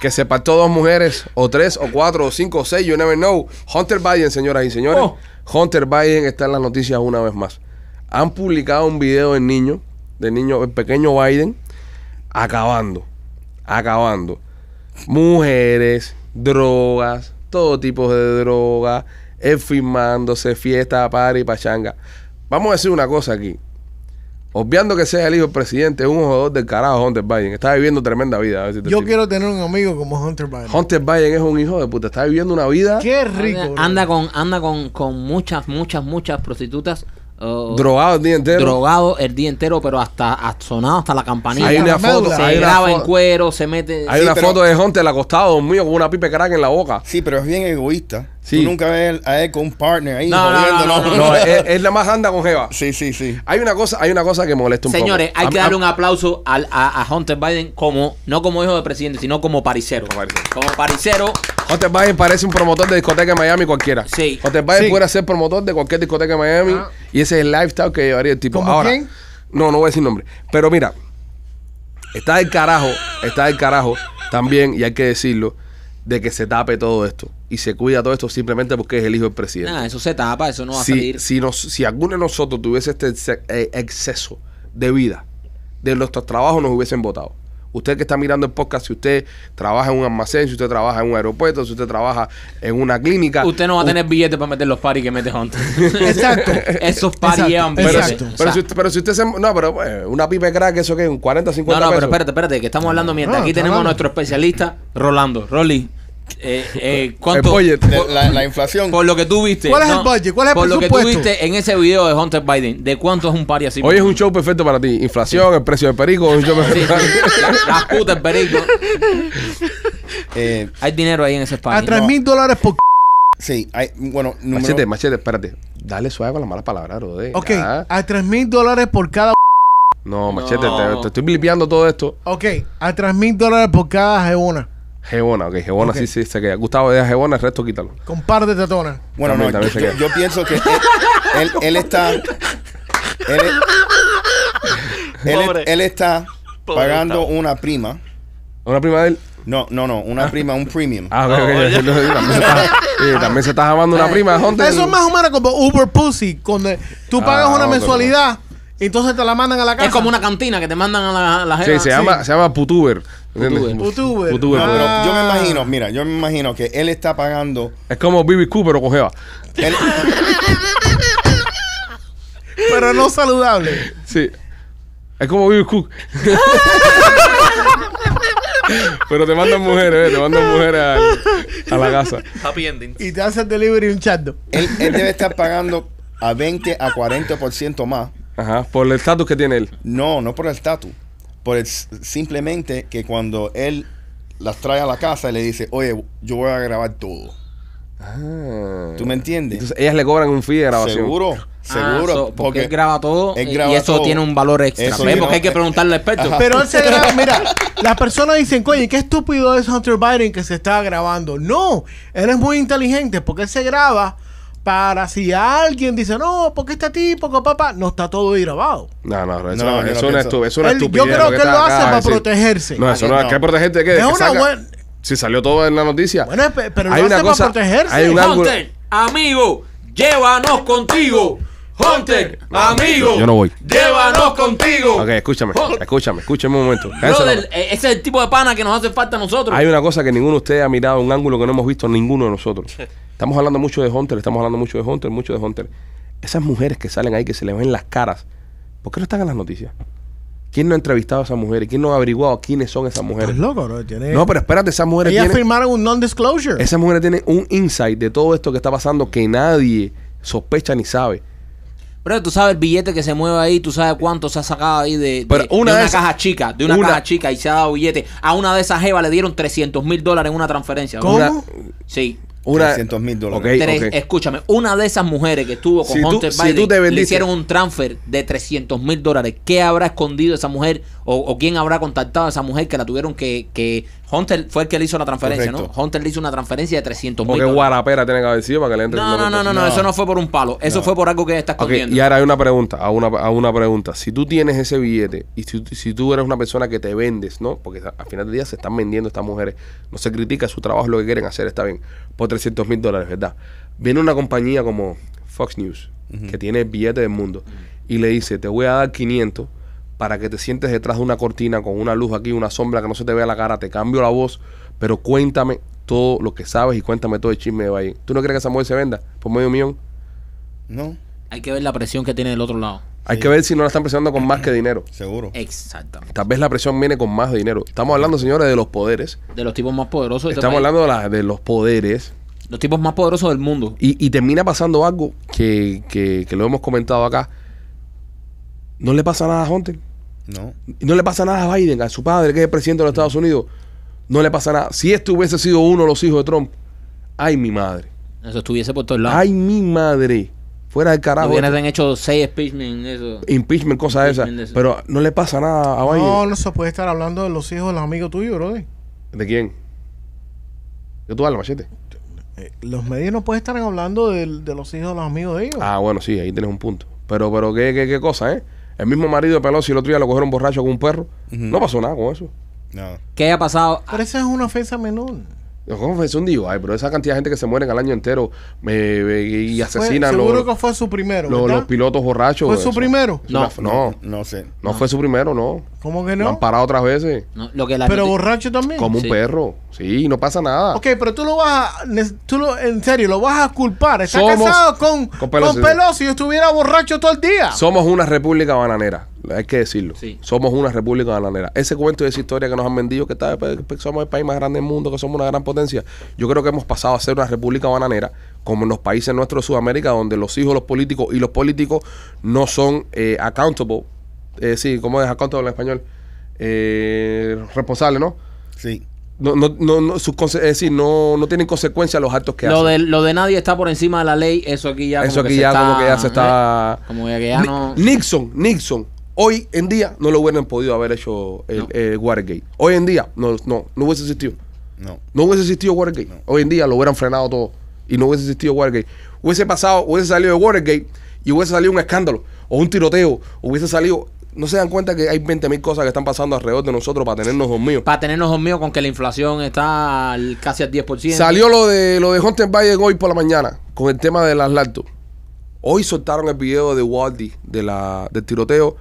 Speaker 2: que se pactó dos mujeres, o tres, o cuatro, o cinco, o seis, you never know. Hunter Biden, señoras y señores. Oh. Hunter Biden está en las noticias una vez más. Han publicado un video del niño, del niño, el pequeño Biden, acabando, acabando. Mujeres, drogas, todo tipo de droga, él firmándose, fiesta, party, pachanga. Vamos a decir una cosa aquí. Obviando que sea el hijo del presidente, es un jugador del carajo Hunter Biden. Está viviendo tremenda vida. Yo
Speaker 4: quiero tener
Speaker 3: un amigo como
Speaker 4: Hunter Biden.
Speaker 2: Hunter Biden es un hijo de puta. Está viviendo una vida. Qué
Speaker 3: rico. Anda, anda con, anda con, con muchas, muchas, muchas prostitutas Oh, oh. drogado el día entero. Drogado el día entero, pero hasta, ha sonado hasta la campanilla. hay una foto. Se graba en cuero, se mete. Hay una foto de Hunter acostado mío, con una pipe crack en la boca. Sí, pero es bien egoísta nunca
Speaker 5: ves a él con un partner ahí. No, no, no,
Speaker 2: él, más anda con Jeva. Sí, sí, sí. Hay una cosa, hay una cosa que molesta un poco. Señores, hay que darle un
Speaker 3: aplauso a, Hunter Biden como, no como hijo de presidente, sino como paricero. Como paricero. Hunter Biden parece un promotor de discoteca en Miami cualquiera. Sí.
Speaker 2: Hunter Biden pudiera ser promotor de cualquier discoteca en Miami ah. y ese es el lifestyle que llevaría el tipo. Ahora, No, no voy a decir nombre. Pero mira, está el carajo, está el carajo también, y hay que decirlo, de que se tape todo esto y se cuida todo esto simplemente porque es el hijo del presidente.
Speaker 3: eso se tapa, eso no va a salir. Si,
Speaker 2: si alguno de nosotros tuviese este eh, exceso de vida, de nuestros trabajos nos hubiesen votado. Usted que está mirando el podcast, si usted trabaja en un almacén, si usted trabaja en un aeropuerto, si usted trabaja en una clínica. Usted no va a tener billetes
Speaker 3: para meter los paris que mete Hunter. Exacto. Esos paris llevan Pero, Pero, si,
Speaker 2: pero, usted se. No, pero eh, una pipe crack, eso que un 40, 50 No, no, pero espérate,
Speaker 3: espérate, que estamos hablando mientras. Aquí tenemos nuestro especialista, Rolando. Rolly, eh, eh ¿cuánto? la, inflación. Por lo que tú viste. ¿Cuál es el budget? ¿Cuál es el Por lo que tú viste en ese video de Hunter Biden, ¿de cuánto es un party así? Hoy es un show
Speaker 2: perfecto para ti. Inflación, el precio del perico, un show Sí,
Speaker 5: La, perico.
Speaker 2: Eh, hay dinero ahí en ese pari. A 3 mil
Speaker 5: dólares por. Sí, hay, bueno,
Speaker 4: número... Machete,
Speaker 2: machete, espérate. Dale suave con las malas palabras, Ok, a
Speaker 4: 3 mil dólares por cada.
Speaker 2: No, machete, Te, estoy blipeando todo esto.
Speaker 4: Ok, a 3 mil dólares por cada una.
Speaker 2: Jebona, ok, Jebona sí, sí se queda. Gustavo, deja Jebona, el resto quítalo.
Speaker 4: Con par de tatones. Bueno, no, yo,
Speaker 5: pienso que él, él- está. Él, está pagando una prima. Una prima de él. No, no, no, una ah. prima, un premium. Ah, ok, ok. Oh, también, se está, llamando una eh, prima eh, Eso es
Speaker 4: más o menos como Uber Pussy. donde tú ah, pagas una mensualidad mensualidad, entonces te la
Speaker 3: mandan a la casa. Es como una cantina que te mandan a la,
Speaker 4: gente. Sí, se llama,
Speaker 5: se llama Putuber. Ah. yo me imagino, mira, yo me imagino que él está pagando. Es como BBQ, pero cogeba. pero no saludable. Sí.
Speaker 2: Es como BBQ. Pero te mandan mujeres, eh, te mandan mujeres
Speaker 4: a, la casa.
Speaker 1: Happy ending.
Speaker 5: Y te hacen delivery un chato. Él, debe estar pagando a 20 a 40% más. Ajá, por el estatus que tiene él. No, no por el estatus. Por simplemente que cuando él las trae a la casa y le dice, oye, yo voy a grabar todo. Ah. ¿Tú me entiendes?
Speaker 2: Entonces ellas le cobran un fee de grabación. Seguro, ah,
Speaker 5: seguro. porque, él graba todo eh, y eso tiene un
Speaker 3: valor extra. Porque hay que preguntarle al experto. Pero él se
Speaker 4: graba, mira, las personas dicen, oye, qué estúpido es Hunter Biden que se está grabando. No, él es muy inteligente porque él se graba para si alguien dice, no, porque este tipo, papá, no está todo grabado.
Speaker 2: No, no, eso no, es, una, es Yo creo que él lo hace para protegerse. No, eso no, es ¿qué protegerte ¿Qué, Si salió todo en la noticia. Bueno, pero lo hace para protegerse. Hay un ángulo... Hunter,
Speaker 1: amigo,
Speaker 3: llévanos contigo. Hunter, amigo. Yo no voy. Llévanos contigo.
Speaker 2: Ok, escúchame, escúchame, escúchame un momento. Eh,
Speaker 3: ese es el tipo de pana que nos hace falta a nosotros. Hay
Speaker 2: una cosa que ninguno de ustedes ha mirado, un ángulo que no hemos visto ninguno de nosotros. Estamos hablando mucho de Hunter, estamos hablando mucho de Hunter, mucho de Hunter. Esas mujeres que salen ahí, que se le ven las caras, ¿por qué no están en las noticias? ¿Quién no ha entrevistado a esas mujeres? ¿Quién no ha averiguado quiénes son esas mujeres? Estás
Speaker 4: loco, bro.
Speaker 5: No, pero
Speaker 2: espérate, esas mujeres. Ellas ya
Speaker 3: firmaron un non-disclosure.
Speaker 2: Esas mujeres tienen un insight de todo esto que está pasando que nadie sospecha ni sabe.
Speaker 3: Pero tú sabes el billete que se mueve ahí, tú sabes cuánto se ha sacado ahí de, una, caja chica, de una, caja chica y se ha dado billete. A una de esas jevas le dieron 300 mil dólares en una transferencia. ¿Cómo? Sí
Speaker 5: mil dólares.
Speaker 3: Escúchame, una de esas mujeres que estuvo con Hunter tú, Biden le hicieron un transfer de 300 mil dólares. ¿Qué habrá escondido esa mujer o, quién habrá contactado a esa mujer que la tuvieron que, que Hunter fue el que le hizo la transferencia, ¿no? Hunter le hizo una transferencia de 300 mil. Porque guarapera
Speaker 2: tiene que haber sido para que le
Speaker 3: entre. No, no, no, no, eso no fue por un palo. Eso fue por algo que estás
Speaker 2: okay, Y ahora hay una pregunta, a una, pregunta. Si tú tienes ese billete y si, tú eres una persona que te vendes, ¿no? Porque al final del día se están vendiendo estas mujeres. No se critica su trabajo, lo que quieren hacer está bien. Por 300 mil dólares, ¿verdad? Viene una compañía como Fox News, que tiene el billete del mundo, y le dice, te voy a dar 500 para que te sientes detrás de una cortina con una luz aquí, una sombra que no se te vea la cara, te cambio la voz, pero cuéntame todo lo que sabes y cuéntame todo el chisme de Valle. ¿Tú no crees que Samuel se venda por medio millón?
Speaker 3: No. Hay que ver la presión que tiene del otro lado.
Speaker 2: Hay que ver si no la están presionando con más que dinero. Seguro. Exactamente. Tal vez la presión viene con más dinero. Estamos hablando, señores, de los poderes. De
Speaker 3: los tipos más poderosos. Este Estamos hablando
Speaker 2: de, los poderes. Los tipos más poderosos del mundo. Y, termina pasando algo que, lo hemos comentado acá. No le pasa nada a Hunter. No. No le pasa nada a Biden, a su padre, que es el presidente de los Estados Unidos. No le pasa nada. Si este hubiese sido uno de los hijos de Trump, ay, mi madre. Eso estuviese por todos lados. Ay, mi madre. Fuera del carajo. Hubieran
Speaker 3: han hecho seis impeachment, eso.
Speaker 2: Impeachment, cosas esas. Pero no le pasa nada a Biden. No,
Speaker 4: no se puede estar hablando de los hijos de los amigos tuyos,
Speaker 2: ¿De quién? ¿De tu alma, machete?
Speaker 4: Eh, los medios no pueden estar hablando de, los hijos de los amigos de ellos.
Speaker 2: Ah, bueno, sí, ahí tienes un punto. Pero, pero, ¿qué, qué, qué cosa, eh? El mismo marido de Pelosi el otro día lo cogieron borracho con un perro. No pasó nada con eso.
Speaker 5: No.
Speaker 4: ¿Qué haya pasado? Pero esa es una ofensa menor.
Speaker 2: Confesión un Ay, pero esa cantidad de gente que se mueren al año entero y asesinan fue, seguro que
Speaker 4: fue su primero, los,
Speaker 2: pilotos borrachos. ¿Fue su primero? No, no, no, sé. No, fue su primero, no. ¿Cómo que no? Lo han parado otras veces. lo que la pero borracho también. Como un perro. Sí, no pasa nada.
Speaker 4: Ok, pero tú lo vas tú lo, en serio, lo vas a culpar. Está casado
Speaker 2: con, Pelosi. Con
Speaker 4: Pelosi. Yo estuviera borracho todo el día.
Speaker 2: Somos una república bananera hay que decirlo. Somos una república bananera. Ese cuento de esa historia que nos han vendido, que, pues, pues, somos el país más grande del mundo, que somos una gran potencia, yo creo que hemos pasado a ser una república bananera, como en los países nuestros de Sudamérica, donde los hijos, los políticos y los políticos no son eh, accountable. sí, ¿cómo es accountable en español? Eh, responsable, ¿no? Sí no, no, no, es decir, no, tienen consecuencia los actos que hacen.
Speaker 3: lo de nadie está por encima de la ley, eso aquí ya. Eso aquí ya, se como está, que ya se ¿eh? está.
Speaker 2: Como que Nixon, Nixon Hoy en día no lo hubieran podido haber hecho el, Watergate. Hoy en día no, no, no hubiese existido. No. No hubiese existido Watergate. Hoy en día lo hubieran frenado todo y no hubiese existido Watergate. Hubiese pasado, hubiese salido de Watergate y hubiese salido un escándalo o un tiroteo, hubiese salido
Speaker 3: no se dan cuenta que hay 20.000 cosas que están pasando alrededor de nosotros para tenernos dormidos. Para tenernos dormidos con que la inflación está casi al 10%. Salió lo
Speaker 2: de lo de Hunter Biden hoy por la mañana con el tema del asalto. Hoy soltaron el video de Waldy de la, del tiroteo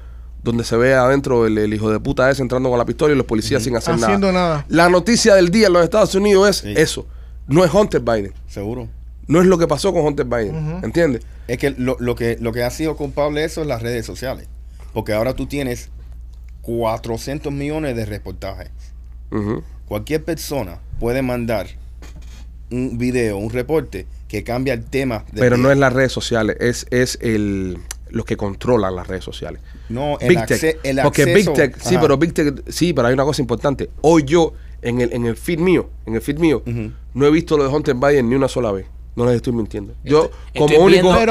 Speaker 2: donde se ve adentro el, hijo de puta ese entrando con la pistola y los policías sin hacer Haciendo nada. La noticia del día
Speaker 5: en los Estados Unidos es eso. No es Hunter Biden. Seguro. No es lo que pasó con Hunter Biden. ¿Entiendes? Es que lo, que lo que ha sido culpable eso es las redes sociales. Porque ahora tú tienes 400 millones de reportajes. Cualquier persona puede mandar un video, un reporte que cambia el tema. Pero no
Speaker 2: es las redes sociales, es, es el los que controlan las redes sociales.
Speaker 5: No, el, Big Tech, Porque Big Tech, sí, pero
Speaker 2: Big Tech, sí, pero hay una cosa importante. Hoy yo, en el, en el feed mío, en el feed mío, no he visto lo de Hunter Biden ni una sola vez. No les estoy mintiendo. Yo, como único, como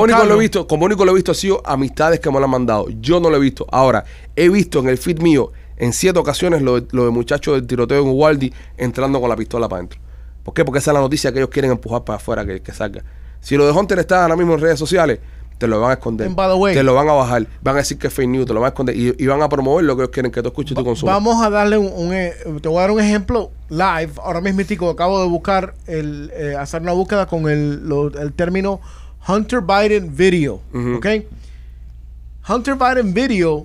Speaker 2: único lo he visto, como único lo he visto, como único lo he visto ha sido amistades que me lo han mandado. Yo no lo he visto. Ahora, he visto en el feed mío, en siete ocasiones, lo, de muchachos del tiroteo en Uvalde entrando con la pistola para adentro. ¿Por qué? Porque esa es la noticia que ellos quieren empujar para afuera que salga. Si lo de Hunter está ahora mismo en redes sociales, te lo van a esconder. Te lo van a bajar. Van a decir que es fake news, te lo van a esconder. Y, van a promover lo que quieren que tú escuches y tú consumas. Vamos a
Speaker 4: darle un, eh, Te voy a dar un ejemplo live. Ahora mismo, tico, acabo de buscar, el, eh, hacer una búsqueda con el, término Hunter Biden Video. Hunter Biden Video,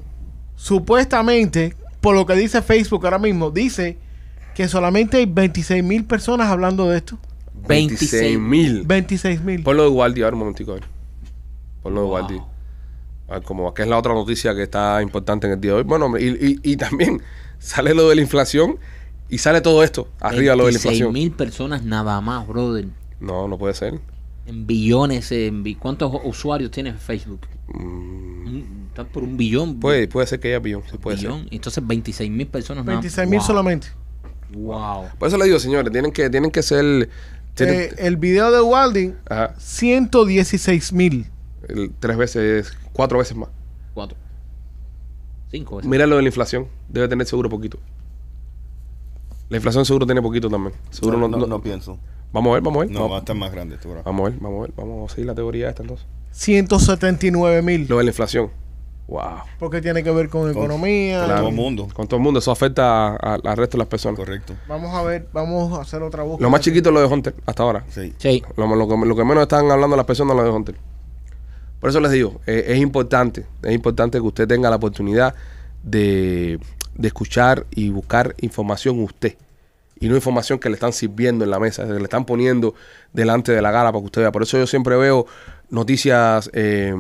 Speaker 4: supuestamente, por lo que dice Facebook ahora mismo, dice que solamente hay 26 mil personas hablando de esto.
Speaker 3: 26
Speaker 2: mil. 26 mil. Ponlo de Guardi, ahora un momentico. Ponlo de wow. como que es la otra noticia que está importante en el día de hoy. Bueno, y, y, también sale lo de la inflación y sale todo esto arriba lo de la inflación.
Speaker 3: mil personas nada más, brother. No, no puede ser. En billones, en ¿cuántos usuarios tiene Facebook?
Speaker 2: Mm. Está por un billón. Puede, puede ser que haya billón. billón.
Speaker 3: Entonces 26 mil personas. 26
Speaker 2: mil solamente. Wow. Por eso le digo, señores, tienen que, tienen que ser eh,
Speaker 4: el video de Walding,
Speaker 2: 116 mil. tres veces, cuatro veces más.
Speaker 3: Cuatro. Cinco veces. Mira
Speaker 2: lo de la inflación. Debe tener seguro poquito. La inflación seguro tiene poquito también. Seguro no, no, no- pienso. Vamos a ver, vamos a ver. No, va a estar más grande vamos a ver, vamos a ver. Vamos a seguir la teoría esta entonces.
Speaker 4: 179 mil. Lo de la inflación. Porque tiene que ver con, economía. Con todo el mundo.
Speaker 2: Con todo el mundo. Eso afecta al resto de las personas. Correcto.
Speaker 4: Vamos a ver, vamos a hacer otra búsqueda. Lo más
Speaker 2: chiquito es lo de Hunter, hasta ahora. Sí. Lo, que, menos están hablando las personas es lo de Hunter. Por eso les digo, eh, es importante, es importante que usted tenga la oportunidad de, de escuchar y buscar información usted y no información que le están sirviendo en la mesa, que le están poniendo delante de la gala para que usted vea. Por eso yo siempre veo noticias eh,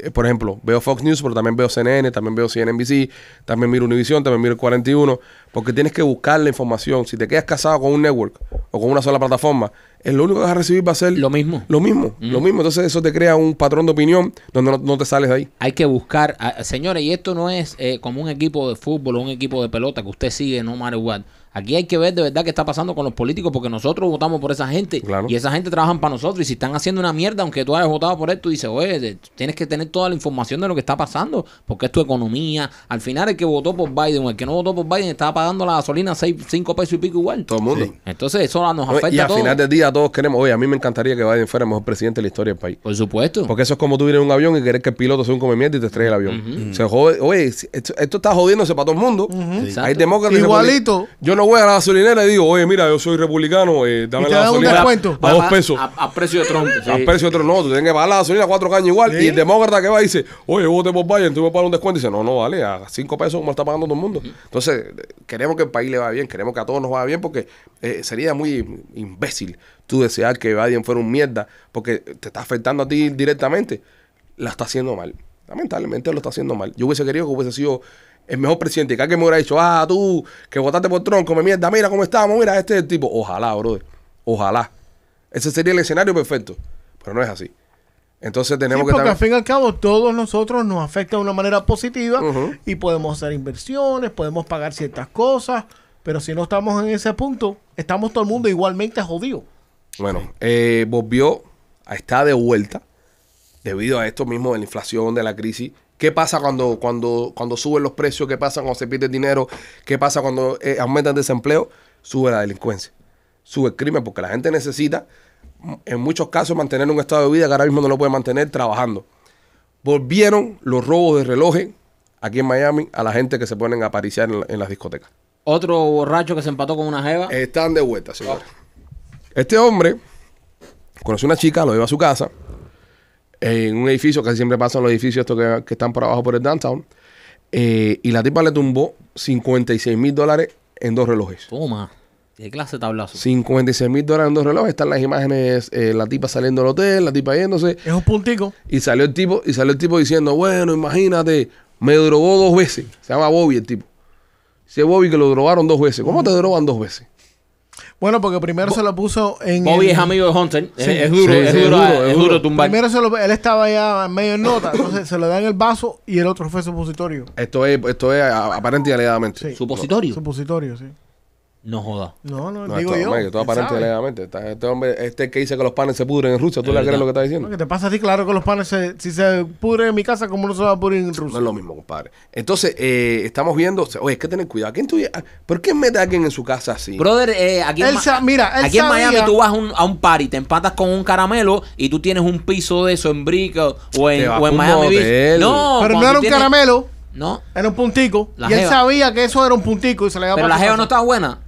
Speaker 2: eh, por ejemplo, veo Fox News, pero también veo CNN, también veo CNNBC, también miro Univision, también miro El 41, porque tienes que buscar la información. Si te quedas casado con un network o con una sola plataforma, el lo único que vas a recibir va a ser lo mismo. Lo mismo, lo mismo. Entonces eso te crea un patrón de opinión donde no, te sales
Speaker 3: de ahí. Hay que buscar, señores, y esto no es eh, como un equipo de fútbol o un equipo de pelota que usted sigue, no matter what. Aquí hay que ver de verdad qué está pasando con los políticos, porque nosotros votamos por esa gente y esa gente trabajan para nosotros. Y si están haciendo una mierda, aunque tú hayas votado por esto tú dices, oye, tienes que tener toda la información de lo que está pasando, porque es tu economía. Al final, el que votó por Biden o el que no votó por Biden estaba pagando la gasolina 5 pesos y pico igual. Todo el mundo. Entonces, eso nos afecta. Y al final
Speaker 2: del día, todos queremos, oye, a mí me encantaría que Biden fuera el mejor presidente de la historia del país. Por supuesto. Porque eso es como tú vienes en un avión y querer que el piloto sea un come y te estrelle el avión. oye, esto, está jodiéndose para todo el mundo. Hay demócratas. Igualito. Yo no voy a la gasolinera y digo, oye, mira, yo soy republicano, eh, dame te la un descuento.
Speaker 3: a, dos pesos. A, precio de Trump. A precio de otro,
Speaker 2: no, tú tienes que pagar la gasolina cuatro años igual. Y el demócrata que va y dice, oye, yo por Biden, tú me pagas un descuento. Y dice, no, no, vale, a cinco pesos como está pagando todo el mundo. Entonces, queremos que el país le vaya bien, queremos que a todos nos vaya bien, porque eh, sería muy imbécil tú desear que Biden fuera un mierda, porque te está afectando a ti directamente. La está haciendo mal. Lamentablemente lo está haciendo mal. Yo hubiese querido que hubiese sido el mejor presidente. Que alguien me hubiera dicho, ah, tú, que votaste por Tronco me mierda, mira cómo estamos, mira, este tipo. Ojalá, brother. Ojalá. Ese sería el escenario perfecto. Pero no es así. Entonces tenemos sí, porque que... Porque al
Speaker 4: fin y al cabo todos nosotros nos afecta de una manera positiva y podemos hacer inversiones, podemos pagar ciertas cosas, pero si no estamos en ese punto, estamos todo el mundo igualmente jodido.
Speaker 2: Bueno, eh, volvió a estar de vuelta, debido a esto mismo de la inflación, de la crisis, ¿Qué pasa cuando, cuando, cuando suben los precios? ¿Qué pasa cuando se pierde dinero? ¿Qué pasa cuando eh, aumenta el desempleo? Sube la delincuencia, sube el crimen, porque la gente necesita, en muchos casos, mantener un estado de vida que ahora mismo no lo puede mantener trabajando. Volvieron los robos de relojes aquí en Miami a la gente que se ponen a apariciar en, las discotecas.
Speaker 3: Otro borracho que se empató con una jeva. Están de vuelta, señor.
Speaker 2: Este hombre conoció una chica, lo lleva a su casa en un edificio, casi siempre pasan los edificios estos que, están por abajo por el downtown. Eh, y la tipa le tumbó 56 mil dólares en dos relojes. Toma,
Speaker 3: qué clase de tablazo.
Speaker 2: 56 mil dólares en dos relojes. Están las imágenes, eh, la tipa saliendo del hotel, la tipa yéndose.
Speaker 3: Es un puntico.
Speaker 2: Y salió el tipo, y salió el tipo diciendo, bueno, imagínate, me drogó dos veces. Se llama Bobby el tipo. Dice Bobby que lo drogaron dos veces. ¿Cómo te drogan dos veces?
Speaker 4: Bueno, porque primero se lo puso en. Bobby es amigo
Speaker 3: de Hunter. Es, duro, es, duro, es, duro, es,
Speaker 2: duro, tumbar. Primero
Speaker 4: se lo, él estaba ya medio en nota, entonces se lo da en el vaso y el otro fue supositorio.
Speaker 2: Esto es, esto es aparente y alegadamente. Supositorio.
Speaker 4: Supositorio, sí.
Speaker 2: No joda. No, no, digo yo. aparente legalmente. este hombre, este que dice que los panes se pudren en Rusia, ¿tú le crees lo que está diciendo? No,
Speaker 4: que te pasa así claro que los panes, se, si se pudren en mi casa, ¿cómo no se va a pudrir en Rusia? No es lo
Speaker 2: mismo, compadre. Entonces, eh, estamos viendo, oye, es que tener cuidado. ¿Quién tú, ¿Por qué mete a alguien en su casa así? Brother,
Speaker 3: eh, aquí, en, mira, aquí en Miami tú vas a un party, te empatas con un caramelo y tú tienes un piso de eso en Brick o en, Miami No, pero no era un caramelo. No. Era
Speaker 4: un puntico. y él sabía que eso era un puntico y se le
Speaker 3: iba a Pero la geo no estaba buena.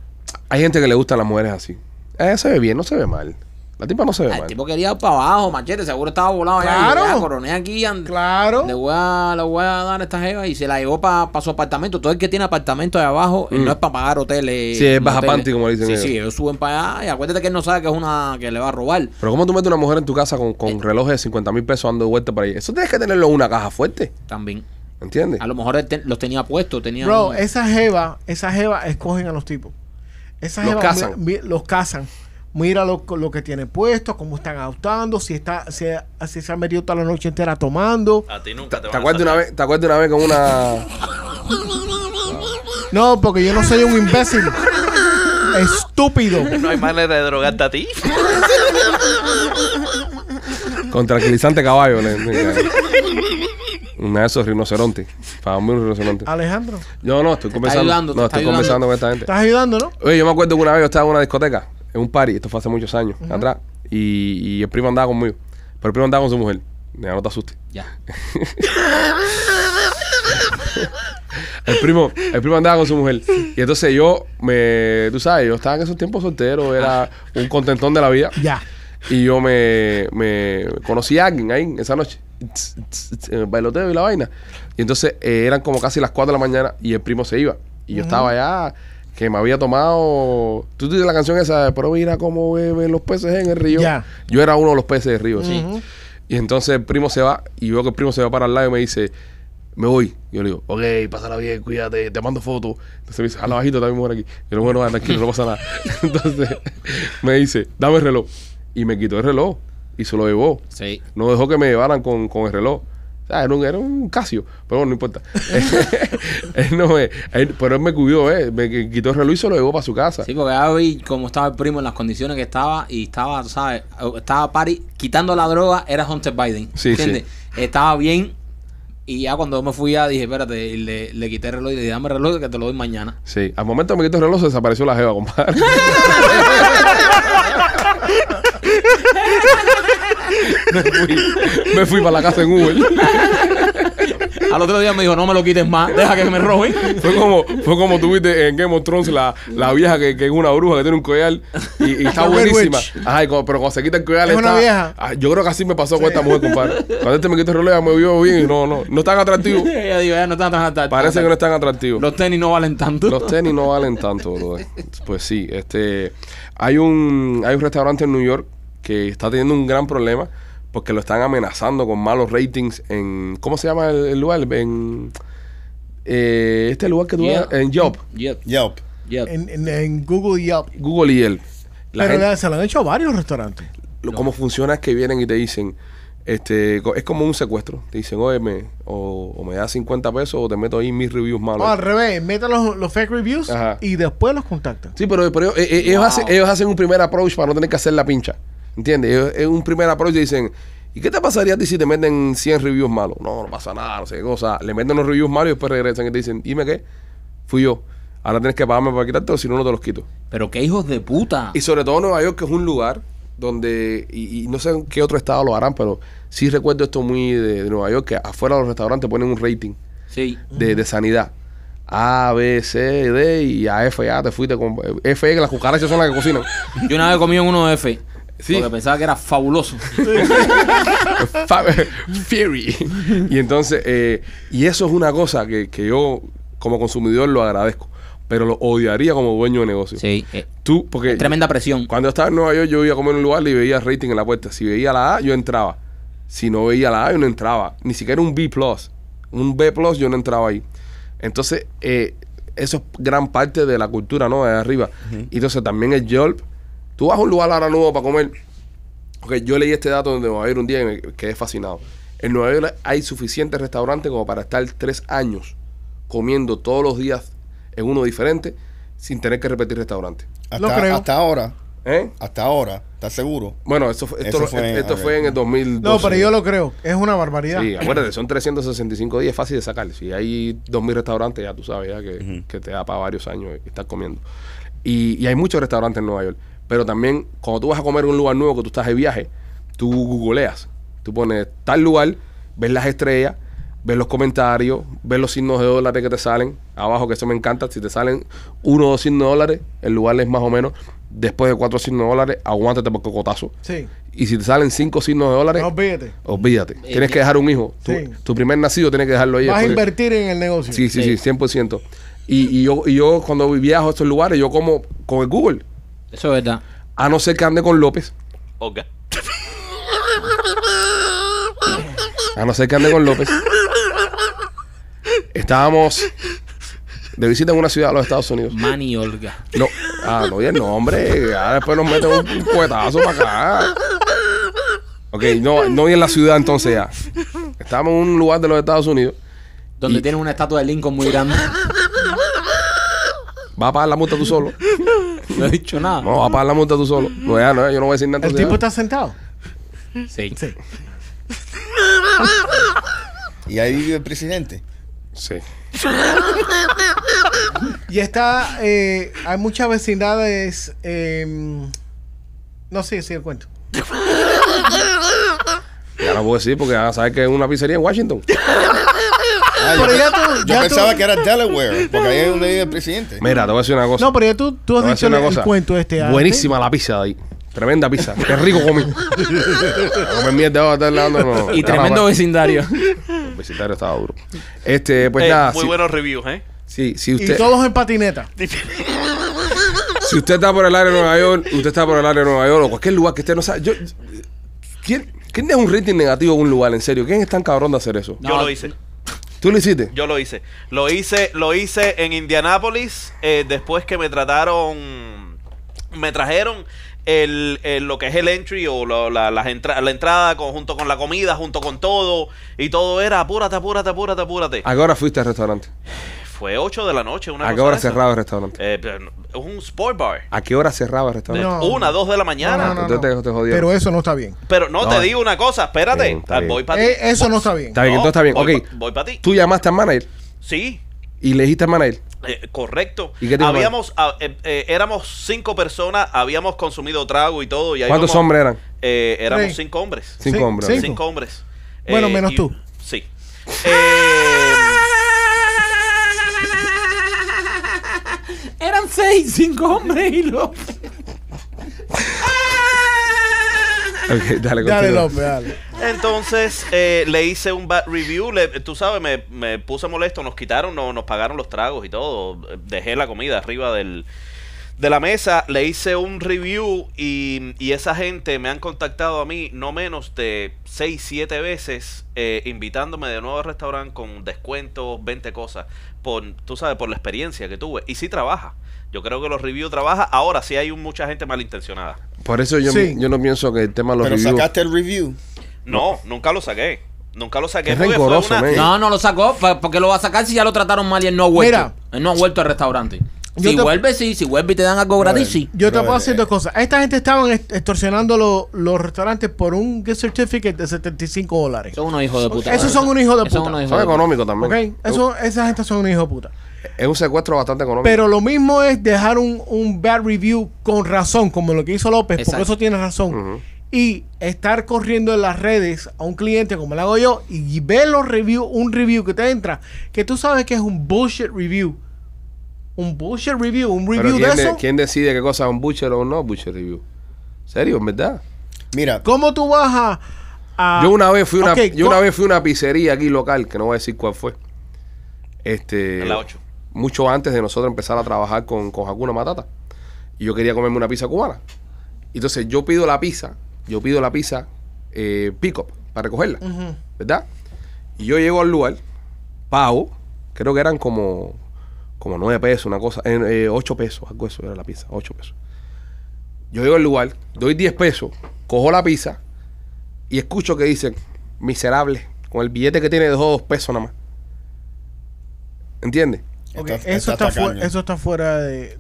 Speaker 2: Hay gente que le gusta a las mujeres así. Eh, se ve bien, no se ve mal. La tipa no se ve mal.
Speaker 3: El tipo quería ir para abajo, machete. Seguro estaba volado claro. allá. Ah, coroné aquí. Claro. Le voy, a, dar a esta jeva y se la llevó para su apartamento. Todo el que tiene apartamento de abajo mm. no es para pagar hoteles. Sí, es bajapanti, como dicen. Sí, ellos. sí, ellos suben para allá. Y acuérdate que él no sabe que es una que le va a robar.
Speaker 2: Pero ¿cómo tú metes una mujer en tu casa con, eh. relojes de 50 mil pesos de vuelta para allá? Eso tienes que tenerlo en una caja
Speaker 3: fuerte. También. ¿Entiendes? A lo mejor los tenía puestos. Bro,
Speaker 4: esa jeva, esa jeva escogen a los tipos esas los, Mira, los cazan. Mira lo, que tiene puesto, cómo están adoptando, si está si, se han metido toda la noche entera tomando. te, acuerdas, una vez, ¿te acuerdas una vez con una... no, porque yo no soy un imbécil. Estúpido. No hay manera de drogarte a ti.
Speaker 2: Con tranquilizante caballo. Una de esos rinocerontes. es un rinoceronte. Alejandro. No, no, estoy conversando. no, estoy conversando con esta gente. Estás ayudando, ¿no? Oye, yo me acuerdo que una vez yo estaba en una discoteca, en un party, esto fue hace muchos años atrás, y, el primo andaba conmigo. Pero el primo andaba con su mujer. no te asustes. Ya. El primo, el primo andaba con su mujer. Y entonces yo me, tú sabes, yo estaba en esos tiempos soltero, era ah. un contentón de la vida. Ya. Y yo me, me conocí a alguien ahí esa noche en el bailoteo y la vaina. Y entonces eh, eran como casi las 4 de la mañana y el primo se iba. Y yo estaba allá que me había tomado. Tú dices la canción esa Pero mira cómo beben los peces en el río. Yo era uno de los peces del río, sí. Y entonces el primo se va y veo que el primo se va para al lado y me dice, me voy. Yo le digo, ok, pásala bien, cuídate, te mando fotos. Entonces me dice, la bajito, también mujer aquí. Y yo, bueno, aquí, no pasa nada. entonces me dice, dame el reloj. Y me quitó el reloj y se lo llevó. Sí. No dejó que me llevaran con, con el reloj. Ah, era, un, era un, Casio, pero bueno, no importa. él no pero él me cubrió eh, me quitó el reloj y se lo llevó para su casa. Sí,
Speaker 3: porque ya vi cómo estaba el primo en las condiciones que estaba y estaba, ¿sabes? Estaba Pari quitando la droga, era Hunter Biden. Sí, Estaba bien. Y ya cuando me fui ya dije, espérate, y le, quité el reloj y le dije, dame el reloj que te lo doy mañana.
Speaker 2: Sí, al momento me quito el reloj se desapareció la jeva, compadre. me fui, para la casa en Google. Al otro día me dijo, no me lo quites más, deja que me roben. Fue como, tuviste en Game of Thrones la, vieja que, es una bruja que tiene un collar y, está buenísima. Ajá, pero cuando se quita el collar ah, yo creo que así me pasó con esta mujer, compadre. Cuando este me quita el ya me vio bien no, no, no están no están tan atractivos. Parece que no están atractivos. Los tenis no valen tanto. Los tenis no valen tanto, Pues sí, este hay un hay un restaurante en New York que está teniendo un gran problema porque lo están amenazando con malos ratings en. ¿Cómo se llama el, lugar? En. Eh, este lugar que tú en Yelp. Yelp. En, en, Google Yelp. Google y Yelp.
Speaker 4: La Pero se lo han hecho a varios restaurantes.
Speaker 2: Lo, Cómo funciona es que vienen y te dicen. Este, es como un secuestro. Te dicen, oye, o, me das 50 pesos o te meto ahí mis reviews malos. O al
Speaker 4: revés, meta los, fake reviews y después los contactan.
Speaker 2: Sí, pero, eh, eh, ellos hacen un primer approach para no tener que hacer la pincha. ¿Entiendes? Es un primer approach y dicen, ¿y qué te pasaría a ti si te meten 100 reviews malos? No, no pasa nada, no sé qué cosa. Le meten los reviews malos y después regresan y te dicen, dime qué, fui yo. Ahora tienes que pagarme para quitarte o si no, no te los quito. Pero qué hijos de puta. Y sobre todo Nueva York, que es un lugar donde, y, no sé en qué otro estado lo harán, pero sí recuerdo esto muy de, Nueva York, que afuera de los restaurantes ponen un rating sí. de, sanidad. A, B, C, D y a F, ya te fuiste con... F, e, que las cucarachas son las que cocinan.
Speaker 3: Yo una vez comí en uno de F. Sí. Porque pensaba que era fabuloso.
Speaker 2: Fury. Y entonces, eh, y eso es una cosa que, yo como consumidor lo agradezco, pero lo odiaría como dueño de negocio. Sí. Eh, Tú, porque... Tremenda presión. Cuando estaba en Nueva York, yo iba a comer en un lugar y veía rating en la puerta. Si veía la A, yo entraba. Si no veía la A, yo no entraba. Ni siquiera un B ⁇ Un B ⁇ yo no entraba ahí. Entonces, eh, eso es gran parte de la cultura, ¿no? De arriba. Y Entonces, también el Yelp Tú vas a un lugar ahora nuevo para comer. porque yo leí este dato de Nueva York un día y me quedé fascinado. En Nueva York hay suficientes restaurantes como para estar tres años comiendo todos los días en uno diferente sin tener que repetir restaurantes. Hasta, hasta ahora. ¿Eh? Hasta ahora, ¿estás seguro? Bueno, eso, esto, fue, en el 2012. No, pero yo lo
Speaker 4: creo. Es una barbaridad. Sí, acuérdate,
Speaker 2: son 365 días, fácil de sacar. Si hay 2.000 restaurantes, ya tú sabes, ya que, te da para varios años estar comiendo. Y, y, hay muchos restaurantes en Nueva York. Pero también cuando tú vas a comer un lugar nuevo que tú estás de viaje, tú googleas. Tú pones tal lugar, ves las estrellas, ves los comentarios, ves los signos de dólares que te salen. Abajo, que eso me encanta. Si te salen uno o dos signos de dólares, el lugar es más o menos después de cuatro signos de dólares, aguántate por cocotazo. Sí. Y si te salen cinco signos de dólares, olvídate. Olvídate. Eh, tienes que dejar un hijo. Tu, primer nacido tiene que dejarlo ahí. Vas a invertir
Speaker 4: en el negocio. Sí,
Speaker 2: sí, sí, 100%. Y, y, yo, y yo cuando viajo a estos lugares, yo como con el Google. Eso es verdad. A no ser que ande con López. Ok. A no ser que ande con López.
Speaker 4: Estábamos
Speaker 2: de visita en una ciudad de los Estados Unidos. Mani Olga. No, ah, no, y el nombre. después nos meten un, puetazo para acá. Ok, no, no y en la ciudad entonces ya. Estábamos en un lugar de los Estados Unidos. Donde tiene una estatua de Lincoln muy grande. va a pagar la multa tú solo? no he dicho nada. No, pagar la multa tú solo. No, ya, no, yo no voy a decir nada. ¿El tipo está
Speaker 5: sentado? Sí. sí. ¿Y ahí vive el presidente? Sí.
Speaker 4: y está. Eh, hay muchas vecindades. Em, no, sé, sí, el cuento.
Speaker 2: Ya lo puedo decir porque ya sabes que es una pizzería en Washington.
Speaker 5: yo pensaba que era Delaware, porque ahí es donde vive el presidente.
Speaker 2: Mira, te voy a decir una cosa. No, pero ya tú, tú has dicho el, cosa cuento este. Buenísima la pizza de ahí. Tremenda pizza. Qué rico comí. mierda Y tremendo vecindario.
Speaker 1: El
Speaker 2: vecindario estaba duro. Este, pues eh, Muy
Speaker 1: buenos reviews, ¿eh?
Speaker 2: Sí, si
Speaker 4: usted. Y todos en patineta.
Speaker 2: si usted está por el área de Nueva York, usted está por el área de Nueva York o cualquier lugar que esté, no sabe. ¿Quién, quién es un rating negativo a un lugar? En serio, ¿quién es tan cabrón de hacer eso? yo lo hice. ¿Tú lo hiciste?
Speaker 1: Yo lo hice. Lo hice, lo hice en Indianápolis eh, después que me trataron, me trajeron el, lo que es el entry o la, la, la, entrada junto con la comida, junto con todo. Y todo era apúrate, apúrate, apúrate, apúrate.
Speaker 2: Ahora fuiste al restaurante.
Speaker 1: Fue 8 de la noche. Una ¿A qué hora
Speaker 2: cerraba el restaurante?
Speaker 1: Eh, es un sport bar.
Speaker 2: ¿A qué hora cerraba el restaurante? Una,
Speaker 1: dos de la mañana. No,
Speaker 2: no, Entonces te, Pero eso no está bien.
Speaker 1: Pero no, te eh. digo una cosa, espérate. voy para ti. Eh, eso no está bien. Está bien, entonces está bien. Voy ok. voy para ti.
Speaker 2: ¿Tú llamaste a manager? Sí. ¿Y le dijiste a manager?
Speaker 1: correcto. ¿Y qué te habíamos, ah, éramos cinco personas, habíamos consumido trago y todo. Y ¿Cuántos hombres eran? éramos cinco hombres. Cinco, hombres. Cinco, hombres. Bueno, menos tú. Sí. Eh,
Speaker 3: Eran seis, cinco
Speaker 1: hombres y los dale, Entonces eh, le hice un bad review. tú sabes, me, me, puse molesto. Nos quitaron, no, nos pagaron los tragos y todo. Dejé la comida arriba del, de la mesa. Le hice un review y, esa gente me han contactado a mí no menos de seis, siete veces eh, invitándome de nuevo al restaurante con descuentos, 20 cosas por, tú sabes, por la experiencia que tuve. Y si trabaja. Yo creo que los reviews trabaja. Ahora sí hay mucha gente malintencionada. Por eso yo,
Speaker 2: no pienso que el tema lo los Pero sacaste
Speaker 1: el review. No, nunca lo saqué. Nunca lo saqué. No,
Speaker 3: no lo sacó. porque lo va a sacar si ya lo trataron mal y él no ha vuelto? él no ha vuelto al restaurante si te... sí. Si vuelves y te dan algo gratis, Yo te puedo hacer
Speaker 4: dos cosas. Esta gente estaban extorsionando los, los restaurantes por un gift certificate de 75 dólares. Son unos hijos de puta. Esos son unos hijos de puta. Son, económicos también. Okay. Eso, esa gente son unos hijos de puta.
Speaker 2: Es un secuestro bastante económico. Pero
Speaker 4: lo mismo es dejar un, un bad review con razón, como lo que hizo López, porque eso tiene razón. Y estar corriendo en las redes a un cliente como lo hago yo y ver los review, un review que te entra, que tú sabes que es un bullshit review un Butcher Review, un review de quién eso.
Speaker 2: ¿Quién decide qué cosa es un butcher o no butcher review? ¿Serio? ¿En verdad?
Speaker 4: Mira, ¿Cómo tú vas a. Yo una vez fui una, yo una vez
Speaker 2: fui una pizzería aquí local, que no voy a decir cuál fue. Este, En la 8. Mucho antes de nosotros empezar a trabajar con, con Hakuna Matata. Y yo quería comerme una pizza cubana. Entonces yo pido la pizza, yo pido la pizza eh, pick-up para recogerla, ¿verdad? Y yo llego al lugar, pago, creo que eran como como 9 pesos, una cosa, eh, ocho 8 pesos, algo eso era la pizza, ocho pesos. Yo llego al lugar, doy 10 pesos, cojo la pizza y escucho que dicen, miserable, con el billete que tiene de 2 pesos nada más. ¿Entiendes? eso, está fuera,
Speaker 5: eso, está fuera de.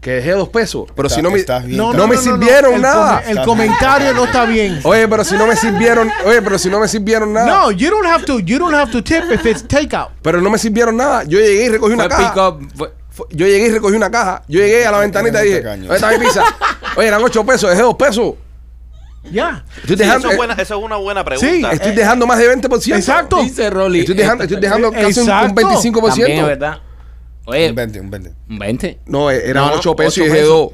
Speaker 2: Que dejé dos pesos. Pero si no me. no, me sirvieron nada. el, comentario no está bien. Oye, pero si no me sirvieron. Oye, pero si no me sirvieron nada. No, you don't have to, you don't have to tip if it's takeout. Pero no me sirvieron nada. Yo llegué y recogí una caja. yo llegué y recogí una caja. Yo llegué a la ventanita y dije: Oye, eran ocho pesos, dejé dos pesos. Ya. Estoy dejando, eso, es eh, buena,
Speaker 1: eso es una buena pregunta. Sí, estoy eh, dejando más de
Speaker 2: 20%. Exacto. Dice Estoy dejando, estoy eh, dejando casi un, un, 25%. También verdad.
Speaker 5: Oye, un 20, un 20. ¿Un 20?
Speaker 2: No, eran no, 8 pesos 8 y dejé 2.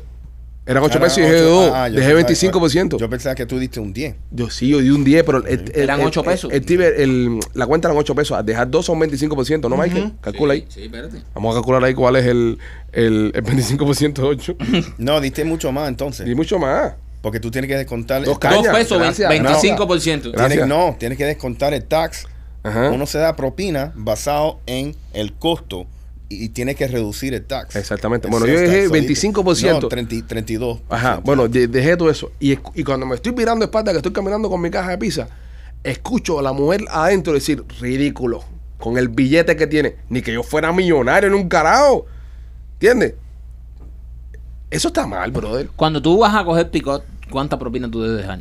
Speaker 2: Eran 8 pesos y dejé 2. dejé 25%. Ah, yo pensaba que tú diste un 10. Yo sí, yo di un 10, pero eran 8 pesos. el, la cuenta eran 8 pesos. dejar 2 son 25%, ¿no, Michael? Uh -huh. Calcula ahí. Sí, espérate. Vamos a calcular ahí cuál es el, el,
Speaker 5: 25% de 8. no, diste mucho más entonces. Di mucho más. Porque tú tienes que descontar. Dos, pesos, 25%. No, tienes, que descontar el tax. Uno se da propina basado en el costo y, tienes que reducir el tax. Exactamente. bueno, yo dejé 25%. No, 32.
Speaker 2: Ajá. Bueno, dejé todo eso. Y, cuando me estoy mirando espalda, que estoy caminando con mi caja de pizza, escucho a la mujer adentro decir, ridículo,
Speaker 3: con el billete que tiene. Ni que yo fuera millonario en un carajo. ¿Entiendes? Eso está mal, brother. Cuando tú vas a coger picot ¿cuánta propina tú debes dejar?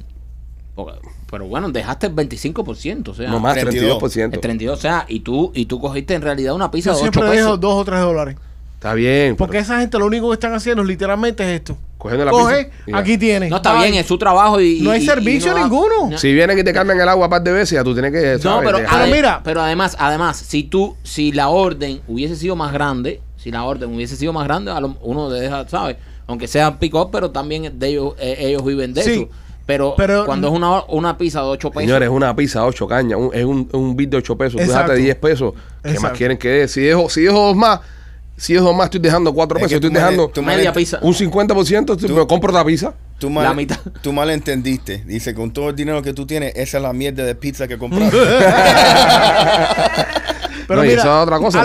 Speaker 3: Pero bueno, dejaste el 25%, o sea, no más, 32%. El 32, o sea, y tú, y tú cogiste en realidad una pizza de 8 siempre pesos. dejo
Speaker 4: 2 o 3 dólares. Está bien. Porque esa gente lo único que están haciendo literalmente es esto. Cogiendo la pizza. aquí tiene. No está bien, es su trabajo y. No hay
Speaker 2: servicio ninguno. Si vienen y te cambian el agua un par de veces, ya tú tienes que. No, pero, mira.
Speaker 3: Pero además, además, si tú, si la orden hubiese sido más grande, si la orden hubiese sido más grande, uno deja, ¿sabes? aunque sean pick pero también ellos, eh, ellos viven de eso. Pero, cuando es una, pizza de 8 pesos. Señores,
Speaker 2: una pizza de 8 cañas, es un, un bit de 8 pesos. Exacto. Tú dejaste 10 pesos. ¿Qué más quieren que dé? Si dejo, si dos más, si dejo dos más, estoy dejando cuatro pesos. Estoy dejando media pizza. Un 50%, compro la pizza.
Speaker 5: Tú mal, la mitad. Tú mal entendiste. Dice, con todo el dinero que tú tienes, esa es la mierda de pizza que compraste. pero mira, otra cosa.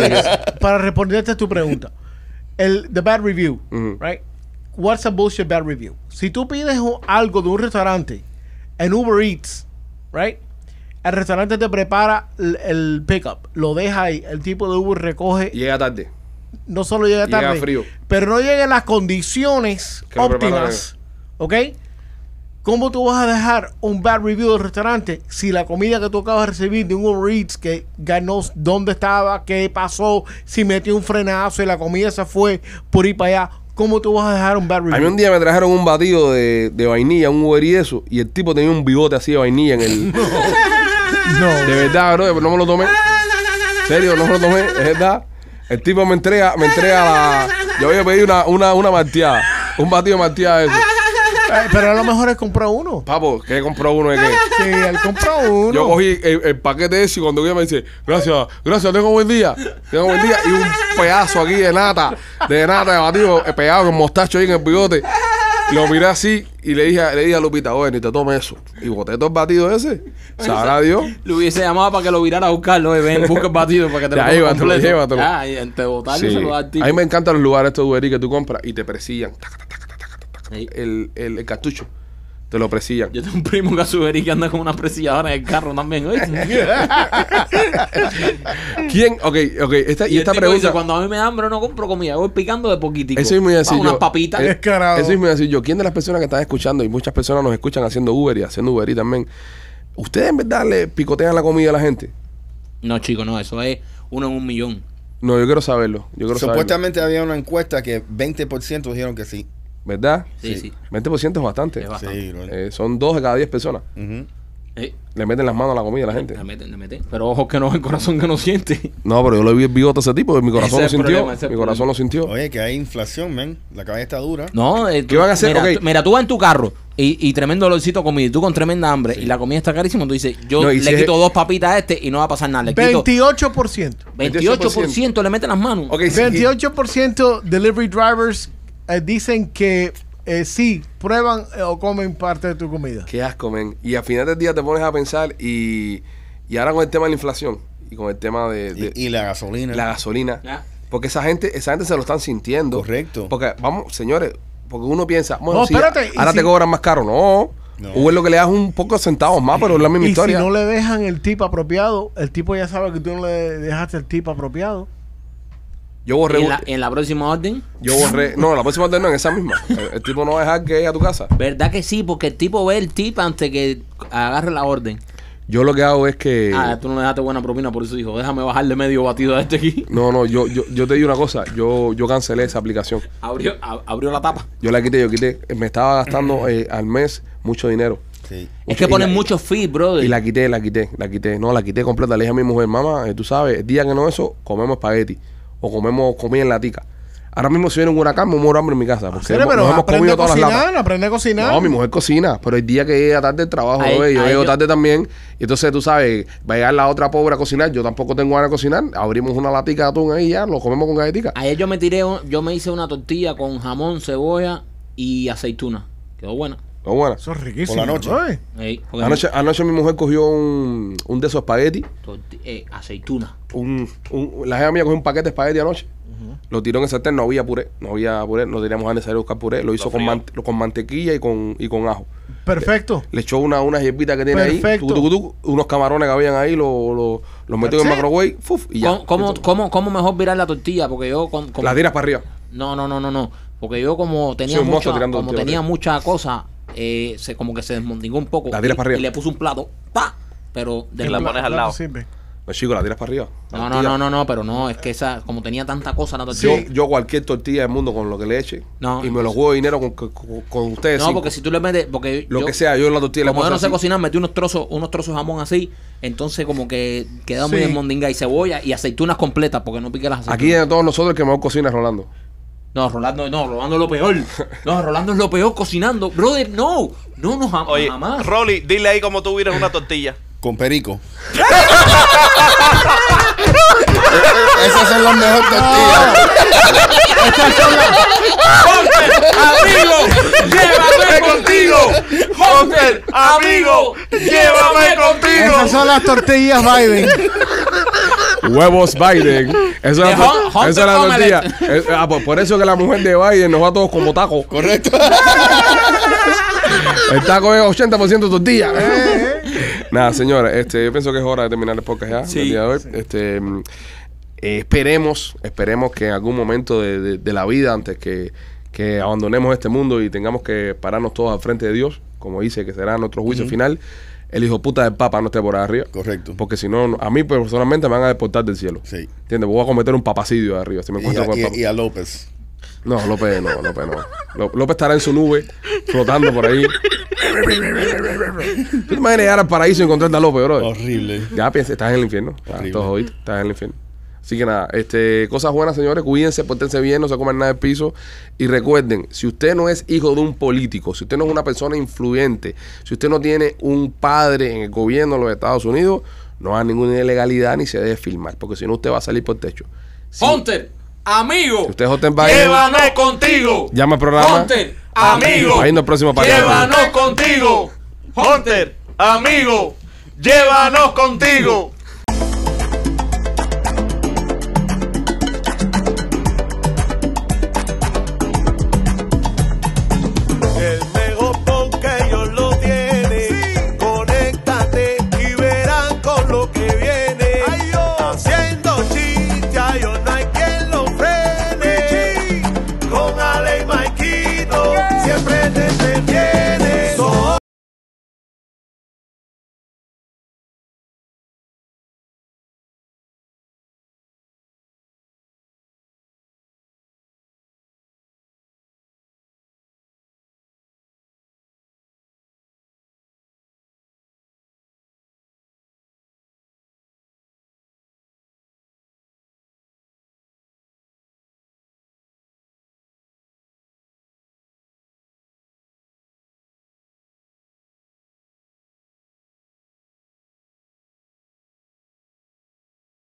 Speaker 4: para responderte a tu pregunta. El, the Bad Review, right? What's a Bullshit Bad Review. Si tú pides algo de un restaurante en Uber Eats, right? El restaurante te prepara el, pickup, lo deja ahí, el tipo de Uber recoge. Llega tarde. No solo llega tarde, frío. pero no llega en las condiciones óptimas, ¿Cómo tú vas a dejar un bad review del restaurante si la comida que tú acabas de recibir de un Uber Eats que ganó dónde estaba, qué pasó, si metió un frenazo y la comida se fue por ir para allá? ¿Cómo tú vas a dejar un bad review? A mí un día me trajeron
Speaker 2: un batido de, vainilla, un Uber y eso, y el tipo tenía un bigote así de vainilla en el. no. De verdad, bro, no me lo tomé. En serio, no me lo tomé, es verdad. El tipo me entrega, me entrega la. Yo había pedido una, una, una marteada, un batido de marteada eso. Eh, pero a lo mejor es comprar uno. Papo, ¿qué compró uno de qué? Sí, él compró uno. Yo cogí el, paquete ese y cuando ella me dice, gracias, gracias, tengo buen día, tengo buen día. Y un pedazo aquí de nata, de nata de batido, eh, pegado con mostacho ahí en el bigote. Lo miré así y le dije, le dije a Lupita, oye, ni te tomes
Speaker 3: eso. Y boté todo el batido ese. Sabrá Dios. Le hubiese llamado para que lo virara a buscarlo. Oye, eh, ven, busca el batido para que te lo llévatelo, completo. Ya, y te botarlo se lo va al tipo. A mí me
Speaker 2: encantan los lugares estos Uberí que tú compras y te persillan el, el, cartucho. Te lo presilla Yo tengo
Speaker 3: un primo que que anda con una presilladora en el carro también, ¿Quién? Ok, ok. Esta, y, esta pregunta. cuando a mí me da hambre no compro comida, voy picando de poquitico. Eso es muy Unas papitas. Eh, es, eso es
Speaker 2: muy yo. ¿Quién de las personas que están escuchando, y muchas personas nos escuchan haciendo Uber y haciendo Uber y también, ¿ustedes en verdad le picotean la comida a la gente? No, chico, no.
Speaker 5: Eso es uno en un millón.
Speaker 2: No, yo quiero saberlo. Yo Supuestamente
Speaker 5: había una encuesta que 20% dijeron que sí. ¿Verdad?
Speaker 2: Sí, sí. 20% es bastante. Es bastante. Eh, son dos de cada 10 personas. Eh. Le meten las manos a la comida a la gente. Le meten, le meten. Pero ojo que no
Speaker 3: el corazón que no siente. No, pero yo lo vi visto ese tipo. Mi corazón lo sintió. mi corazón lo
Speaker 5: sintió. Oye, que hay inflación, men. La cabeza está dura. No, eh, ¿qué van a hacer? Mira,
Speaker 3: tú, vas en tu carro y, y tremendo olorcito comida y tú con tremenda hambre y la comida está carísima, tú dices, yo le quito dos papitas a este y no va a pasar nada. Le 28%. Quito... 28%, 28% le meten las manos. Okay,
Speaker 4: 28% delivery drivers eh, dicen que eh, sí, prueban eh, o comen parte de tu comida. Qué
Speaker 2: asco, men. Y al final del día te pones a pensar y, y ahora con el tema de la inflación y con el tema de... y, la gasolina. La gasolina. Ah. Porque esa gente, esa gente se lo están sintiendo. Correcto. Porque, vamos, señores, porque uno piensa, bueno, ahora te cobran más caro. No. O es lo que le
Speaker 3: das un poco de centavos más, pero es la misma historia. Si no
Speaker 4: le dejan el tip apropiado, el tipo ya sabe que tú no le dejaste el tip apropiado.
Speaker 3: Yo borré. ¿En la, próxima orden? Yo borré. No, en la próxima orden no, en esa misma. El, tipo no va a dejar que ella a tu casa. ¿Verdad que sí? Porque el tipo ve el tip antes que agarre la orden. Yo lo que hago es que. Ah, tú no le dejaste buena propina, por eso dijo, déjame bajarle medio batido a este aquí. No, no, yo, yo, yo te digo una cosa, yo, yo cancelé esa aplicación. Abrió, abrió la tapa.
Speaker 2: Yo la quité, yo quité. Me estaba gastando eh, al mes mucho dinero.
Speaker 3: Sí. Es que ponen
Speaker 2: muchos fees, brother. Y la quité, la quité, la quité. No, la quité completa. Le dije a mi mujer, mamá, eh, tú sabes, el día que no eso, comemos espagueti comemos comida en latica. Ahora mismo si viene un huracán me muero hambre en mi casa. Porque pero hemos a cocinar, No, mi mujer cocina, pero el día que llega tarde el trabajo, yo tarde también. entonces tú sabes, va a llegar la otra pobre a cocinar, yo tampoco tengo ganas de cocinar. Abrimos una latica de atún ahí y ya, lo comemos con galletica. Ayer yo me tiré,
Speaker 3: yo me hice una tortilla con jamón, cebolla y aceituna. Quedó buena. buena. Eso es riquísimo. Por la noche.
Speaker 2: Anoche, mi mujer cogió un, de esos espagueti.
Speaker 3: Eh, aceituna
Speaker 2: un, la jefa mía cogió un paquete de espagueti anoche, lo tiró en el sartén, no había puré, no había puré, no teníamos ganas de buscar puré, lo hizo con, con, mantequilla y con, con ajo. Perfecto. Le, echó
Speaker 3: una, una hierbita que tiene ahí,
Speaker 2: unos camarones que habían ahí, los lo, metió en el microwave, y ya. ¿Cómo,
Speaker 3: cómo, cómo mejor virar la tortilla? Porque yo... Con, La tiras para arriba. No, no, no, no, no. Porque yo como tenía, como tenía mucha cosa, eh, se, como que se desmontingó un poco. La tiras para arriba. Y le puse un plato, pa, pero de la manera al lado.
Speaker 2: Me pues chico, la tiras para arriba.
Speaker 3: No, no, no, no, no, pero no, es que esa, como tenía tanta cosa la tortilla. Yo, yo cualquier tortilla del mundo con lo que le
Speaker 2: eche. No. Y me lo juego dinero con, con, ustedes. No, porque si
Speaker 3: tú le metes, porque lo que sea, yo en la tortilla le yo no sé cocinar, metí unos trozos, unos trozos de jamón así, entonces como que quedamos muy mondingay y cebolla y aceitunas completas, porque no pique las aceitunas.
Speaker 2: Aquí de todos nosotros el que mejor cocina Rolando.
Speaker 3: No, Rolando, no,
Speaker 1: Rolando es lo peor. No, Rolando es lo peor cocinando. Brother, no, no no jamás. Oye, Rolly, dile ahí como tú hubieras una tortilla con perico.
Speaker 5: Esas son las mejores tortillas. Esas son las. amigo, llévame contigo. Hunter,
Speaker 4: amigo,
Speaker 2: llévame contigo. Esas
Speaker 4: son las tortillas Biden.
Speaker 2: Huevos Biden. Esa es la, tortilla. ah, por, pues, por eso que la mujer de Biden nos va a todos como tacos. Correcto. Está con es 80% tortilla. tus días. Nada, señora, este, yo pienso que es hora de terminar el podcast ya. Sí, Este, mm, eh, esperemos, esperemos que en algún momento de, la vida, antes que, abandonemos este mundo y tengamos que pararnos todos al frente de Dios, como dice que será nuestro juicio final, el hijo puta del Papa no esté por arriba. Correcto. Porque si no, a mí personalmente me van a deportar del cielo. Sí. ¿Entiendes? Voy a cometer un papacidio arriba si me encuentro con el Papa. y a López. No, López no, López no. López estará en su nube, flotando por ahí. ¿Tú te imaginas llegar al paraíso y encontrar a López, bro? Horrible. Ya piensen, estás en el infierno. estás en el infierno. Así que nada, este, cosas buenas, señores. Cuídense, portense bien, no se coman nada de piso. Y recuerden, si usted no es hijo de un político, si usted no es una persona influyente, si usted no tiene un padre en el gobierno de los Estados Unidos, no hay ninguna ilegalidad ni se debe filmar, porque si no, usted va a salir por el techo.
Speaker 3: Si, amigo.
Speaker 2: llévanos
Speaker 3: contigo.
Speaker 2: Llama al programa. Hunter,
Speaker 1: amigo. Llévanos contigo. Hunter, amigo. Llévanos contigo.